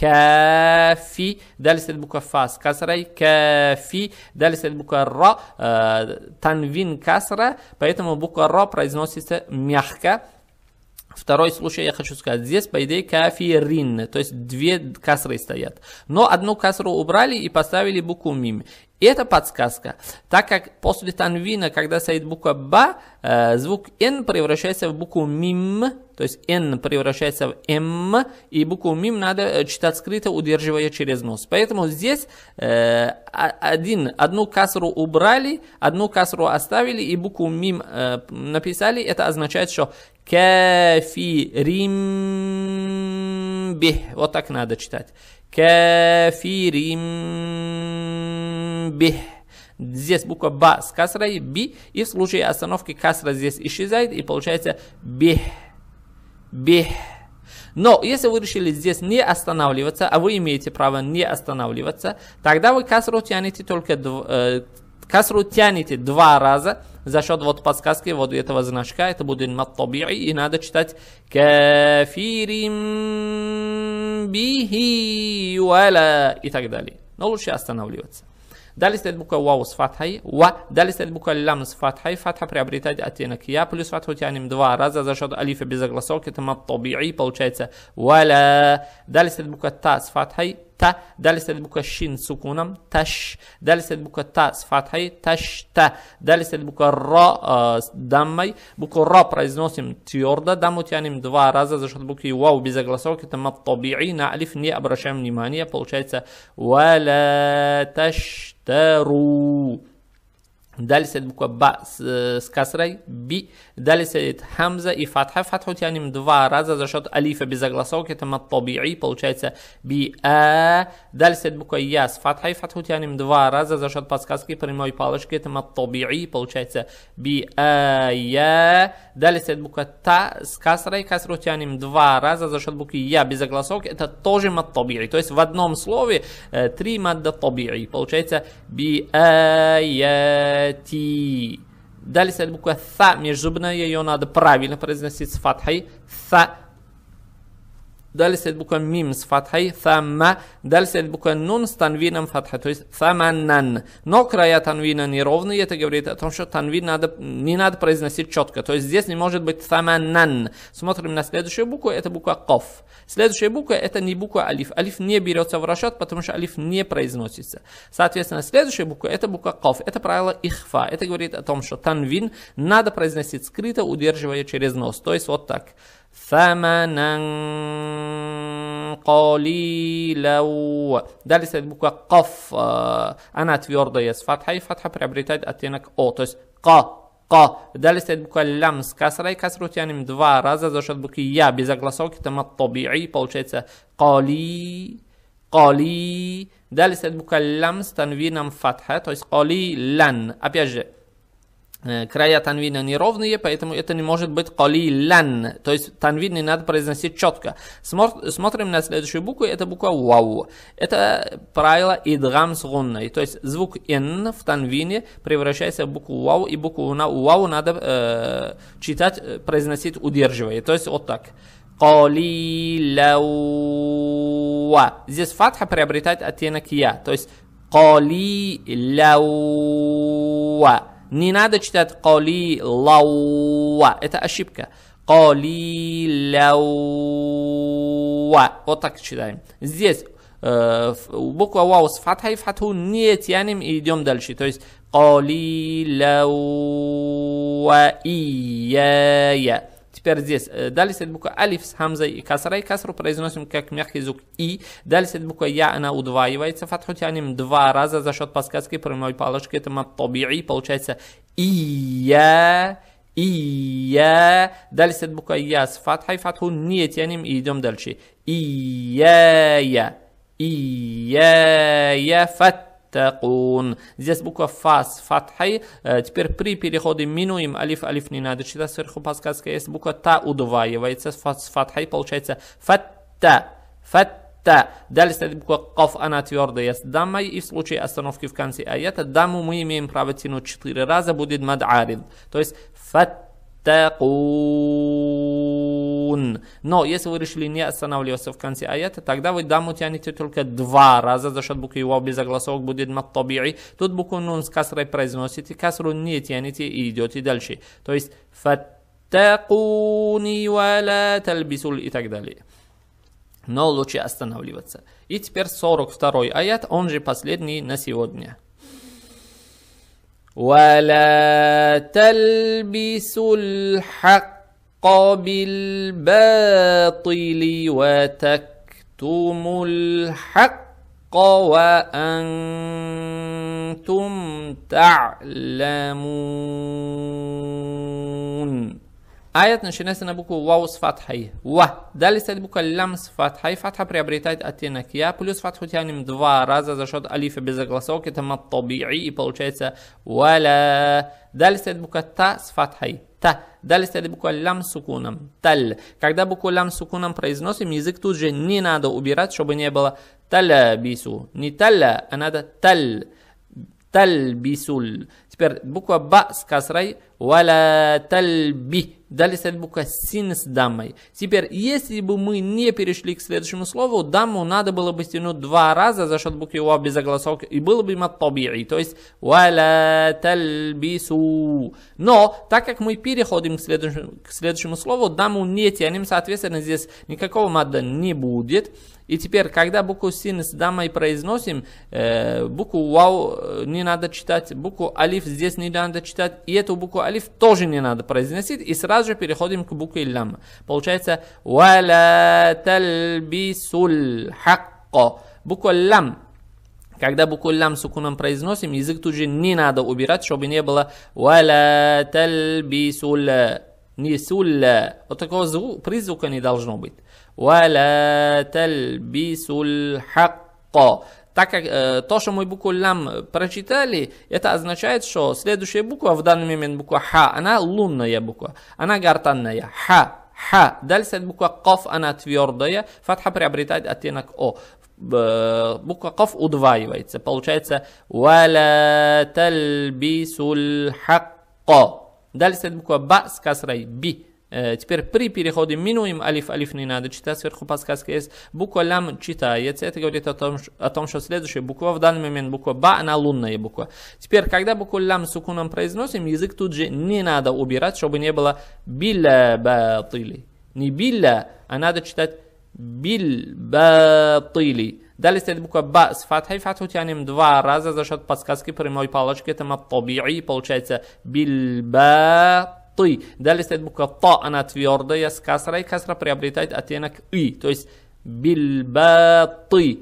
كافي دال استاد بوكا فاس كسرى كافي دال استاد بوكا را آه تنوين كسرى بايتما بوكا را برايز نوسيس ميخ Второй случай я хочу сказать. Здесь, по идее, кафирин, то есть две касры стоят. Но одну касру убрали и поставили букву мим. Это подсказка, так как после танвина, когда стоит буква ба, э, звук н превращается в букву мим, то есть н превращается в м, и букву мим надо э, читать скрыто, удерживая через нос. Поэтому здесь э, один, одну касру убрали, одну касру оставили и букву мим написали. Это означает, что Кафирим бих. Вот так надо читать. Кафирим бих. Здесь буква ба с касрой, би, и в случае остановки касра здесь исчезает, и получается бих, бих. Но если вы решили здесь не останавливаться, а вы имеете право не останавливаться, тогда вы касру тянете только дв... э, касру тянете два раза, за счет вот подсказки вот этого значка, это будет маттаби'и, и надо читать кафирим бихи вала и так далее. Но лучше останавливаться. Далее стоит буква вау с фатхой, ва. Далее стоит буква лям с фатхой. Фатха приобретает оттенок я плюс фатху тянем два раза за счет алифа без огласовки. Это маттаби'и, получается вала. Далее стоит буква та с фатхой, تا دال استد بك الشين سكونا تش دال استد بك التاء صفات حي تش تا دال استد بك الراء دمي بك الراء произносим твердо даму тянем два раза за счет буквы вау без огласовки это мат табии на алиф не обращаем внимания получается вала таштеру Далее следует буква ба с, э, с касрой, би. Далее следует хамза и фатха. Фатху тянем два раза за счет алифа без огласовки. Это маттаби'i, получается би а. Далее следует буква я с фатхой. Фатху тянем два раза за счет подсказки прямой палочки. Это маттаби'i, получается би а я. Далее следует буква та с касрой. Касру тянем два раза за счет буквы я без огласовки. Это тоже маттаби'i. То есть в одном слове э, три мадда Получается би а я ти. Далее стоит буква «са» межзубная, ее надо правильно произносить с фатхой. «Са» Далее стоит буква мим с фатхой, самма. Далее стоит буква нун с танвином фатхой то есть саманнан. Но края танвина неровные, это говорит о том, что танвин надо, не надо произносить четко. То есть здесь не может быть саманнан. Смотрим на следующую букву, это буква коф. Следующая буква это не буква алиф. Алиф не берется в расчет, потому что алиф не произносится. Соответственно, следующая буква это буква коф. Это правило ихфа. Это говорит о том, что танвин надо произносить скрыто, удерживая через нос. То есть вот так. ثمنا قليلا ده لسه بوكا قف آه، انا تفيور ديس فتحه فتحه بريبريتاد اتينك اوتس ق ق ده لسه بوكا لمس كسره كسرت يعني من دوا رازا زوشت بوكي يا بيزا غلاسوك تم الطبيعي بولشيتس قالي قالي ده لسه بوكا لمس تنوينم فتحه تويس قالي لن ابيجي Э, края танвина неровные, поэтому это не может быть колилан. То есть танвин не надо произносить четко. Смотрим на следующую букву, это буква вау. Это правило идгам с гунной. То есть звук н в танвине превращается в букву вау, и букву на вау надо э, читать, э, произносить удерживая. То есть вот так. Колилауа. Здесь фатха приобретает оттенок я. То есть колилауа. Не надо читать кали лауа. Это ошибка. Кали лауа. Вот так читаем. Здесь э, буква вау с фатхой, фатху не тянем и идем дальше. То есть кали лауа ия. Теперь здесь. Э, Далее стоит буква алиф с хамзой и касрой. Касру произносим как мягкий звук и. Далее стоит буква я, она удваивается. Фатху тянем а два раза за счет подсказки прямой палочки. Это маттаби'i. Получается и я. И я. Далее стоит буква я с фатхой. Фатху не тянем и идем дальше. И я я. И я я фат «Яттакун». Здесь буква «фа» с фатхой. Э, теперь при переходе минуем алиф, алиф не надо читать, сверху подсказка есть. Буква «та» удваивается с фатхой, получается «фатта». «Фатта». Далее стоит буква Каф, она твердая с дамой, и в случае остановки в конце аята даму мы имеем право тянуть четыре раза, будет мад'арид. То есть фат текун. Но если вы решили не останавливаться в конце аята, тогда вы даму тянете только два раза за счет буквы вау без огласовок будет маттабири. Тут букву нун с касрой произносите, касру не тянете и идете дальше. То есть фаттакуни вала тальбисуль и так далее. Но лучше останавливаться. И теперь 42 аят, он же последний на сегодня. ولا تلبسوا الحق بالباطل وتكتموا الحق وانتم تعلمون Аят начинается на букву вау с фатхой. Ва. Далее стоит буква лям с фатхой. Фатха приобретает оттенок я. Плюс фатху тянем два раза за счет алифа без огласок. Это маттаби'i. И получается валя. Далее стоит буква та с фатхой. Та. Далее стоит буква лям с сукуном. Таль. Когда букву лям с сукуном произносим, язык тут же не надо убирать, чтобы не было таля бису. Не таля, а надо таль. Таль бисуль. Теперь буква ба с касрой. Валя тальби. Далее стоит буква син с дамой. Теперь, если бы мы не перешли к следующему слову, даму надо было бы стянуть два раза за счет буквы ва без огласовки, и было бы маттабири, то есть валя тальбису. Но, так как мы переходим к следующему, к следующему слову, даму не тянем, соответственно, здесь никакого мада не будет. И теперь, когда букву син с дамой произносим, э, букву вау не надо читать, букву алиф здесь не надо читать, и эту букву алиф тоже не надо произносить, и сразу же переходим к букве лям. Получается «Валя тальбисуль хакко». Буква лям. Когда букву лям сукуном произносим, язык тут же не надо убирать, чтобы не было «Валя тальбисуль нисулля». Вот такого звука, призвука не должно быть. «Валя тальбисуль хакко». Так как э, то, что мы букву лям прочитали, это означает, что следующая буква, в данный момент буква ха, она лунная буква, она гортанная, ха, ха. Дальше буква коф, она твердая, фатха приобретает оттенок о. Э, буква коф удваивается, получается валя тальбисуль хакко. Дальше буква ба с касрой би. Э, теперь при переходе минуем алиф, алиф не надо читать, сверху подсказка есть. Буква лям читается, это говорит о том, о том, что следующая буква, в данный момент буква ба, она лунная буква. Теперь, когда букву лям сукуном произносим, язык тут же не надо убирать, чтобы не было билля батили. Не билля, а надо читать биль батили. Далее стоит буква Ба с фатхой. Фатху тянем два раза за счет подсказки прямой палочки. Это маттаби'i. Получается бильба ты. Далее стоит буква та, она твердая, с касрой. Касра приобретает оттенок и, то есть бильбаты,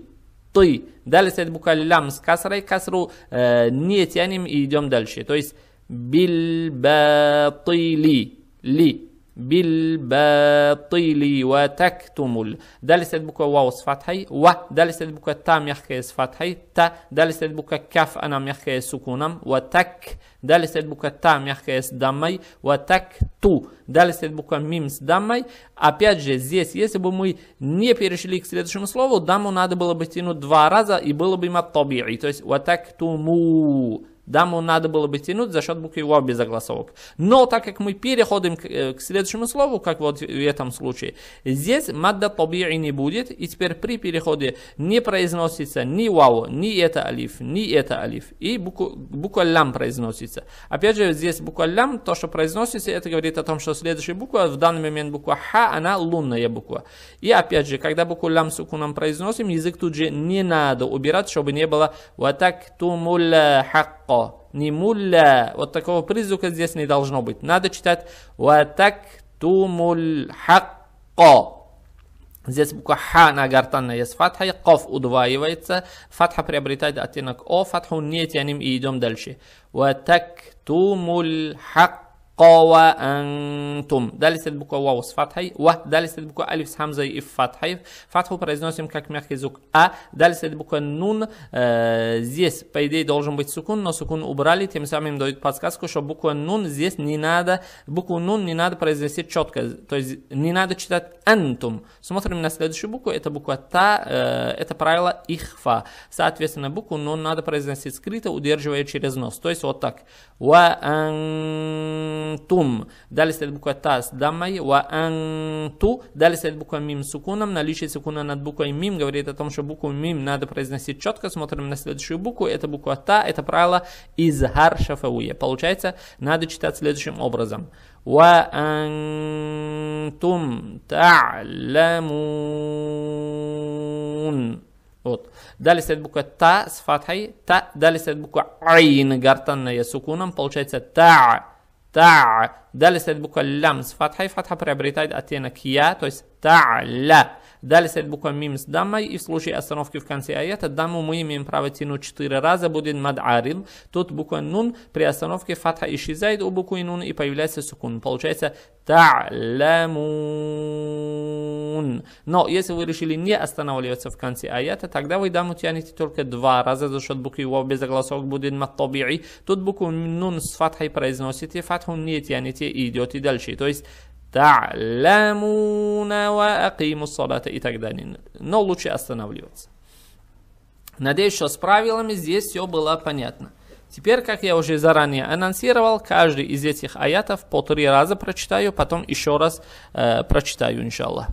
ты. Далее стоит буква лям с касрой, касру э, не тянем и идем дальше. То есть бильбатыли, ли. بالباطل وتكتم دال استاد بوكا واو صفاتحي و دال استاد بوكا تا ميخكي صفاتحي تا دال استاد بوكا كاف انا ميخكي سكونم وتك دال استاد بوكا تا ميخكي و تك تو دال استاد بوكا ميمس دامي опять же здесь если бы мы не перешли к следующему слову даму надо было бы тянуть два раза и было бы ما طبيعي то есть وتكتمو Даму надо было бы тянуть за счет буквы «вау» без огласовок. Но так как мы переходим к, э, к следующему слову, как вот в этом случае, здесь мадда таби'и не будет, и теперь при переходе не произносится ни «вау», ни это алиф, ни это алиф, и буква, буква «лям» произносится. Опять же, здесь буква «лям», то, что произносится, это говорит о том, что следующая буква, в данный момент буква «ха», она лунная буква. И опять же, когда букву «лям» с укуном произносим, язык тут же не надо убирать, чтобы не было «ватак тумул хак» хакко, не мулля. Вот такого призвука здесь не должно быть. Надо читать ватактумуль хакко. Здесь буква ха на гортанной есть фатха, и удваивается, фатха приобретает оттенок о, фатху не тянем и идем дальше. Ватактумуль хакко. قاوانتم Далее стоит буква вау с фатхой. Ва. Далее стоит буква алиф с хамзой и фатхой. Фатху произносим как мягкий звук А. Далее стоит буква нун. Э, здесь, по идее, должен быть сукун, но сукун убрали. Тем самым дают подсказку, что буква нун здесь не надо, букву нун не надо произносить четко. То есть не надо читать антум. Смотрим на следующую букву. Это буква та. Э, это правило ихфа. Соответственно, букву нун надо произносить скрыто, удерживая через нос. То есть вот так. Ва антум. Далее стоит буква та дамай, даммой. Ва анту. Далее стоит буква мим с сукуном. Наличие сукуна над буквой мим говорит о том, что букву мим надо произносить четко. Смотрим на следующую букву. Это буква та. Это правило из шафауя. Получается, надо читать следующим образом. Ва антум та'ламун. Вот. Далее стоит буква та с фатхой, та, далее стоит буква айн гортанная с укуном, получается та. تع ده بوكا اللمس لمس فتحي فتحة بريبريتايد اتينا كيا تويس تع لا Далее стоит буква мим с даммой, и в случае остановки в конце аята даму мы имеем право тянуть четыре раза, будет арил. Тут буква нун при остановке фатха исчезает у буквы нун и появляется сукун. Получается та'лямун. Но если вы решили не останавливаться в конце аята, тогда вы даму тянете только два раза за счет буквы вов без огласок будет маттаби'i. Тут букву нун с фатхой произносите, фатху не тянете и идете дальше. То есть та'лямуна ва акиму салата и так далее. Но лучше останавливаться. Надеюсь, что с правилами здесь все было понятно. Теперь, как я уже заранее анонсировал, каждый из этих аятов по три раза прочитаю, потом еще раз э, прочитаю, иншаллах.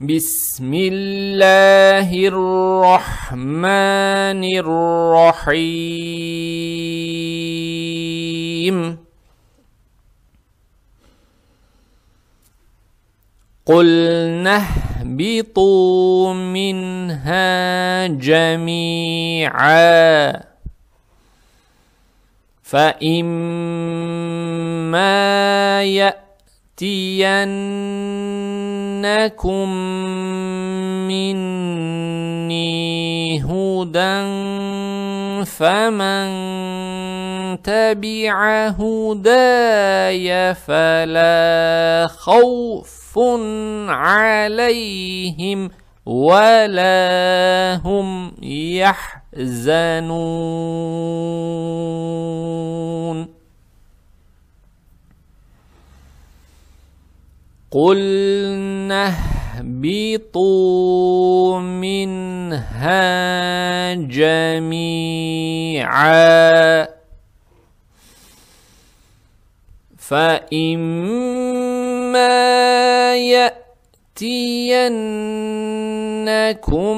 بسم الله الرحمن الرحيم قلنا اهبطوا منها جميعا فإما يأتينكم مني هدى فمن تبع هداي فلا خوف عليهم ولا هم يحزنون قل فاهبطوا منها جميعا فإما يأتينكم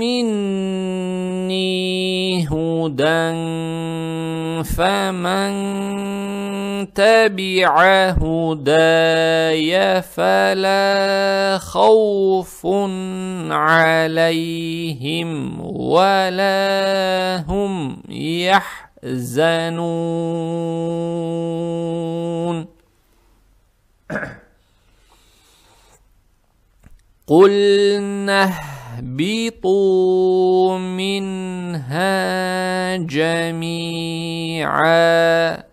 مني هدى فمن تبع هداي فلا خوف عليهم ولا هم يحزنون قلنا اهبطوا منها جميعا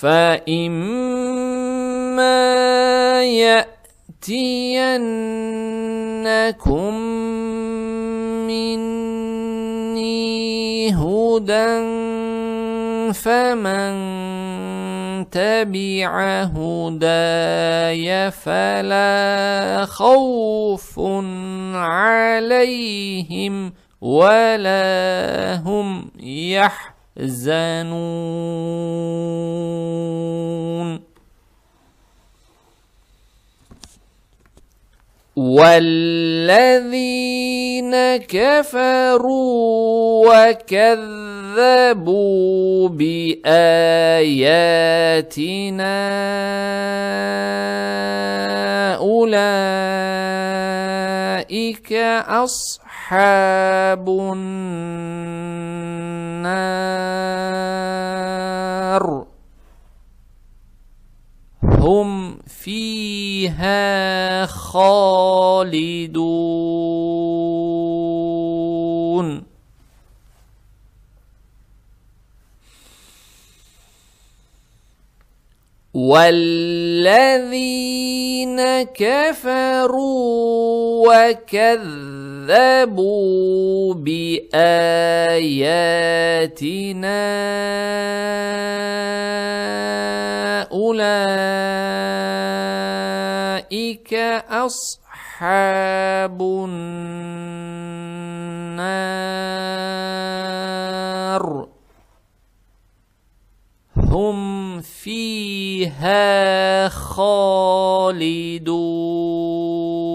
فإما يأتينكم مني هدى فمن تبع هداي فلا خوف عليهم ولا هم يحزنون زنون والذين كفروا وكذبوا باياتنا اولئك اصحاب أصحاب النار هم فيها خالدون والذين كفروا وكذبوا كذبوا باياتنا اولئك اصحاب النار هم فيها خالدون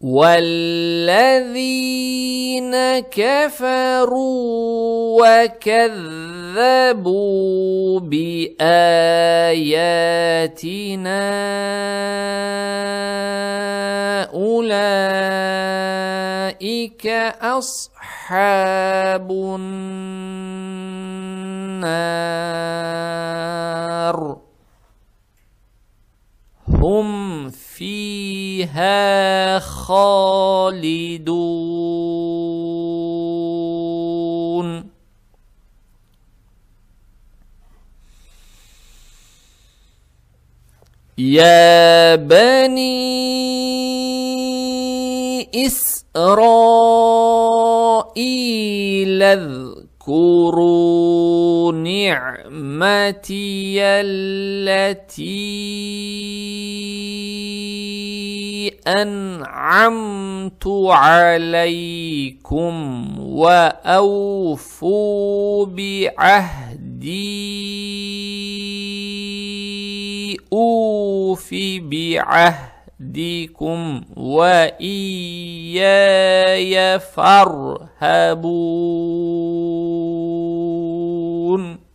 والذين كفروا وكذبوا باياتنا اولئك اصحاب النار هم فيها خالدون يا بني إسرائيل اذكروا نعمتي التي أنعمت عليكم وأوفوا بعهدي أوف بعهدكم وإياي فارهبون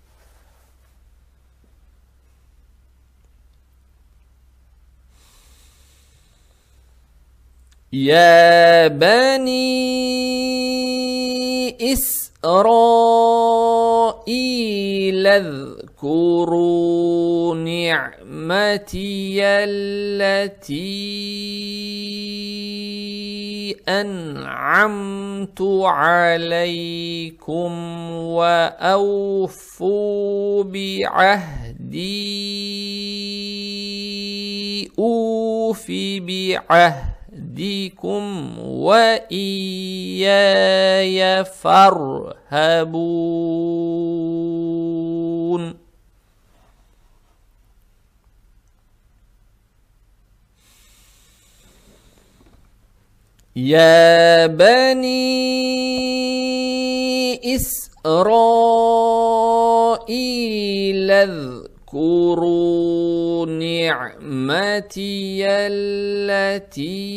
يا بني إسرائيل اذكروا نعمتي التي أنعمت عليكم وأوفوا بعهدي أوف بعهدي ربكم وإياي فارهبون يا بني إسرائيل واذكروا نعمتي التي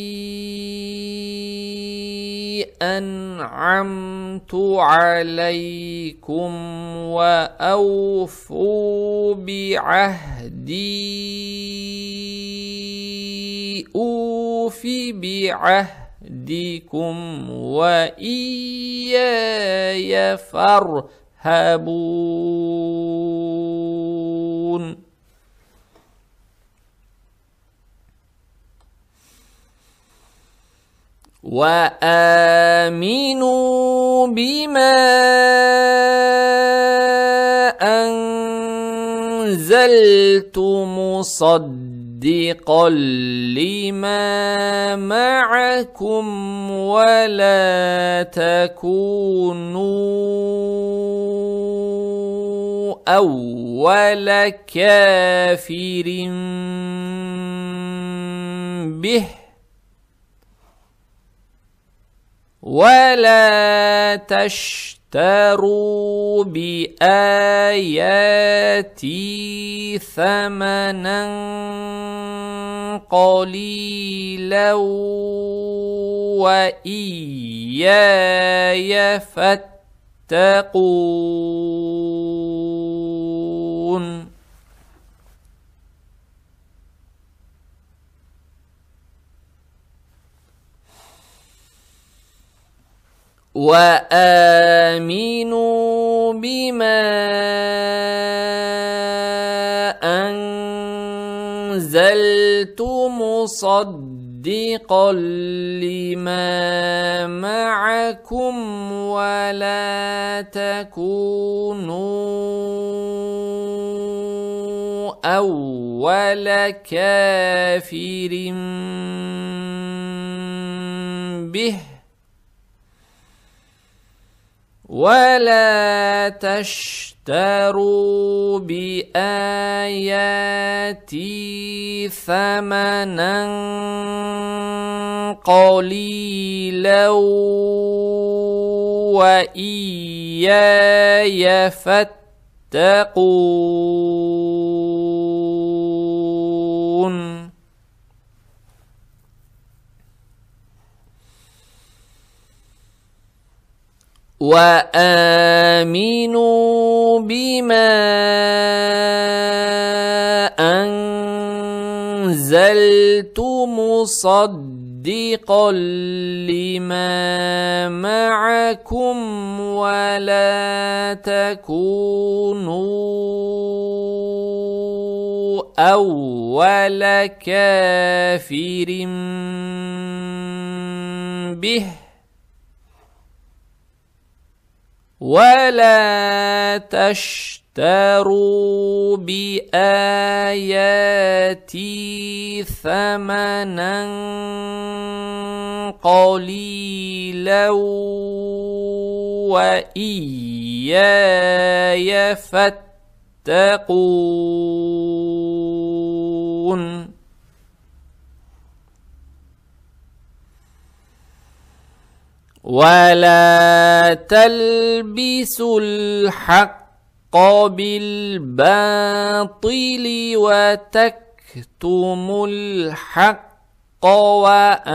انعمت عليكم واوفوا بعهدي اوف بعهدكم واياي فارهبون هابون وآمنوا بما أنزلت مصدقا مصدقا لما معكم ولا تكونوا اول كافر به ولا تشتروا اشتروا بآياتي ثمنا قليلا وإياي فاتقون وامنوا بما انزلت مصدقا لما معكم ولا تكونوا اول كافر به ولا تشتروا بآياتي ثمنا قليلا وإياي فاتقون وامنوا بما انزلت مصدقا لما معكم ولا تكونوا اول كافر به ولا تشتروا باياتي ثمنا قليلا واياي فاتقون ولا تلبسوا الحق بالباطل وتكتموا الحق وأنتم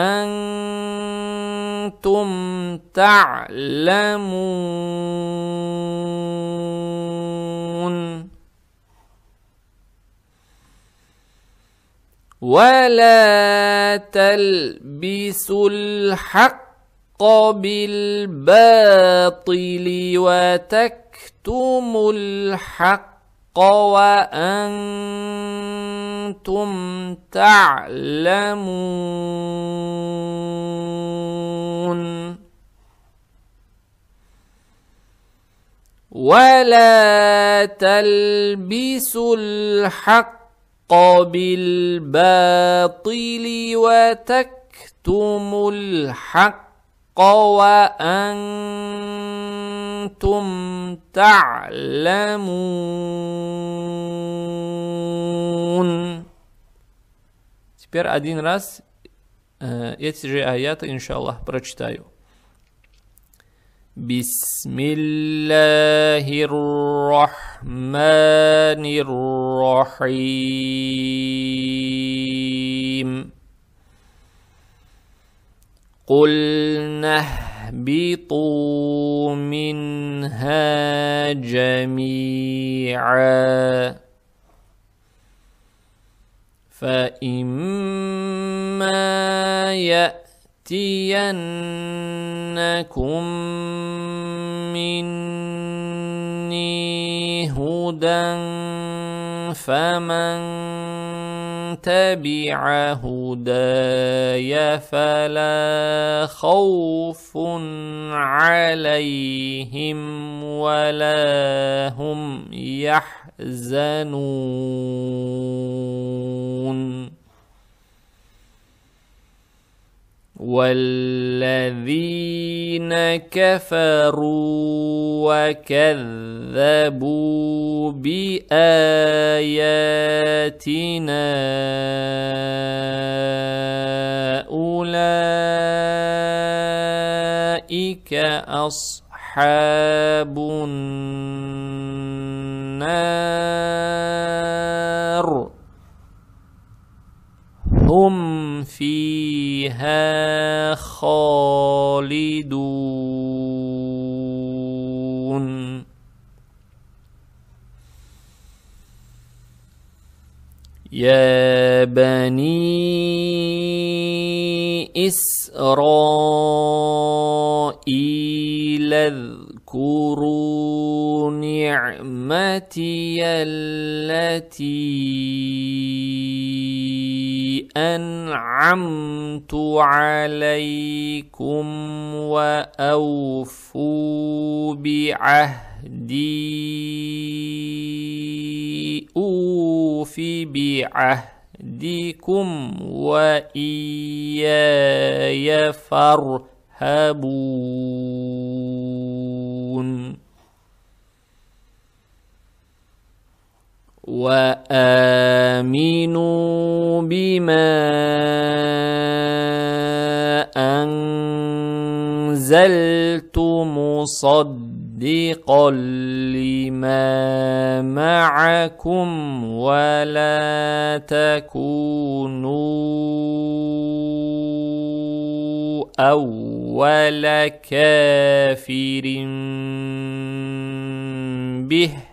تعلمون ولا تلبسوا الحق بالباطل وتكتم الحق وأنتم تعلمون ولا تلبسوا الحق بالباطل وتكتموا الحق وأنتم تعلمون Теперь один раз э, эти же аяты, иншаллах, прочитаю. بسم الله الرحمن الرحيم قلنا اهبطوا منها جميعا فإما يأتينكم مني هدى فمن تبع هداي فلا خوف عليهم ولا هم يحزنون والذين كفروا وكذبوا باياتنا اولئك اصحاب النار هم فيها خالدون يا بني إسرائيل واذكروا نعمتي التي انعمت عليكم واوفوا بعهدي اوف بعهدكم واياي فارهبون وامنوا بما انزلت مصدقا لما معكم ولا تكونوا اول كافر به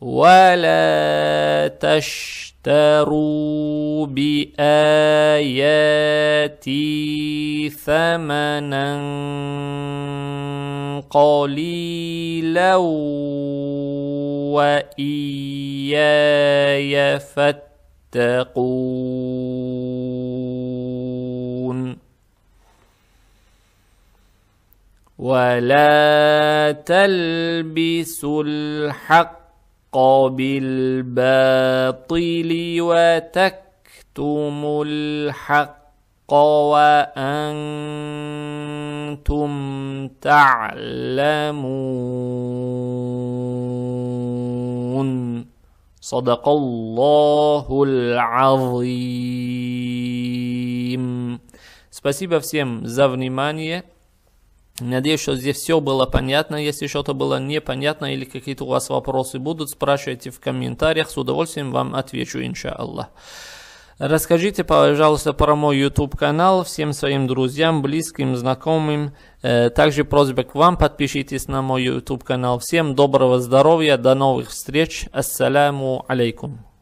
ولا تشتروا باياتي ثمنا قليلا واياي فاتقون ولا تلبسوا الحق بالباطل وتكتم الحق وأنتم تعلمون صدق الله العظيم Спасибо всем за внимание. Надеюсь, что здесь все было понятно. Если что-то было непонятно или какие-то у вас вопросы будут, спрашивайте в комментариях. С удовольствием вам отвечу, иншаллах. Расскажите, пожалуйста, про мой YouTube канал всем своим друзьям, близким, знакомым. Э, также просьба к вам, подпишитесь на мой YouTube канал. Всем доброго здоровья, до новых встреч. Ассаляму алейкум.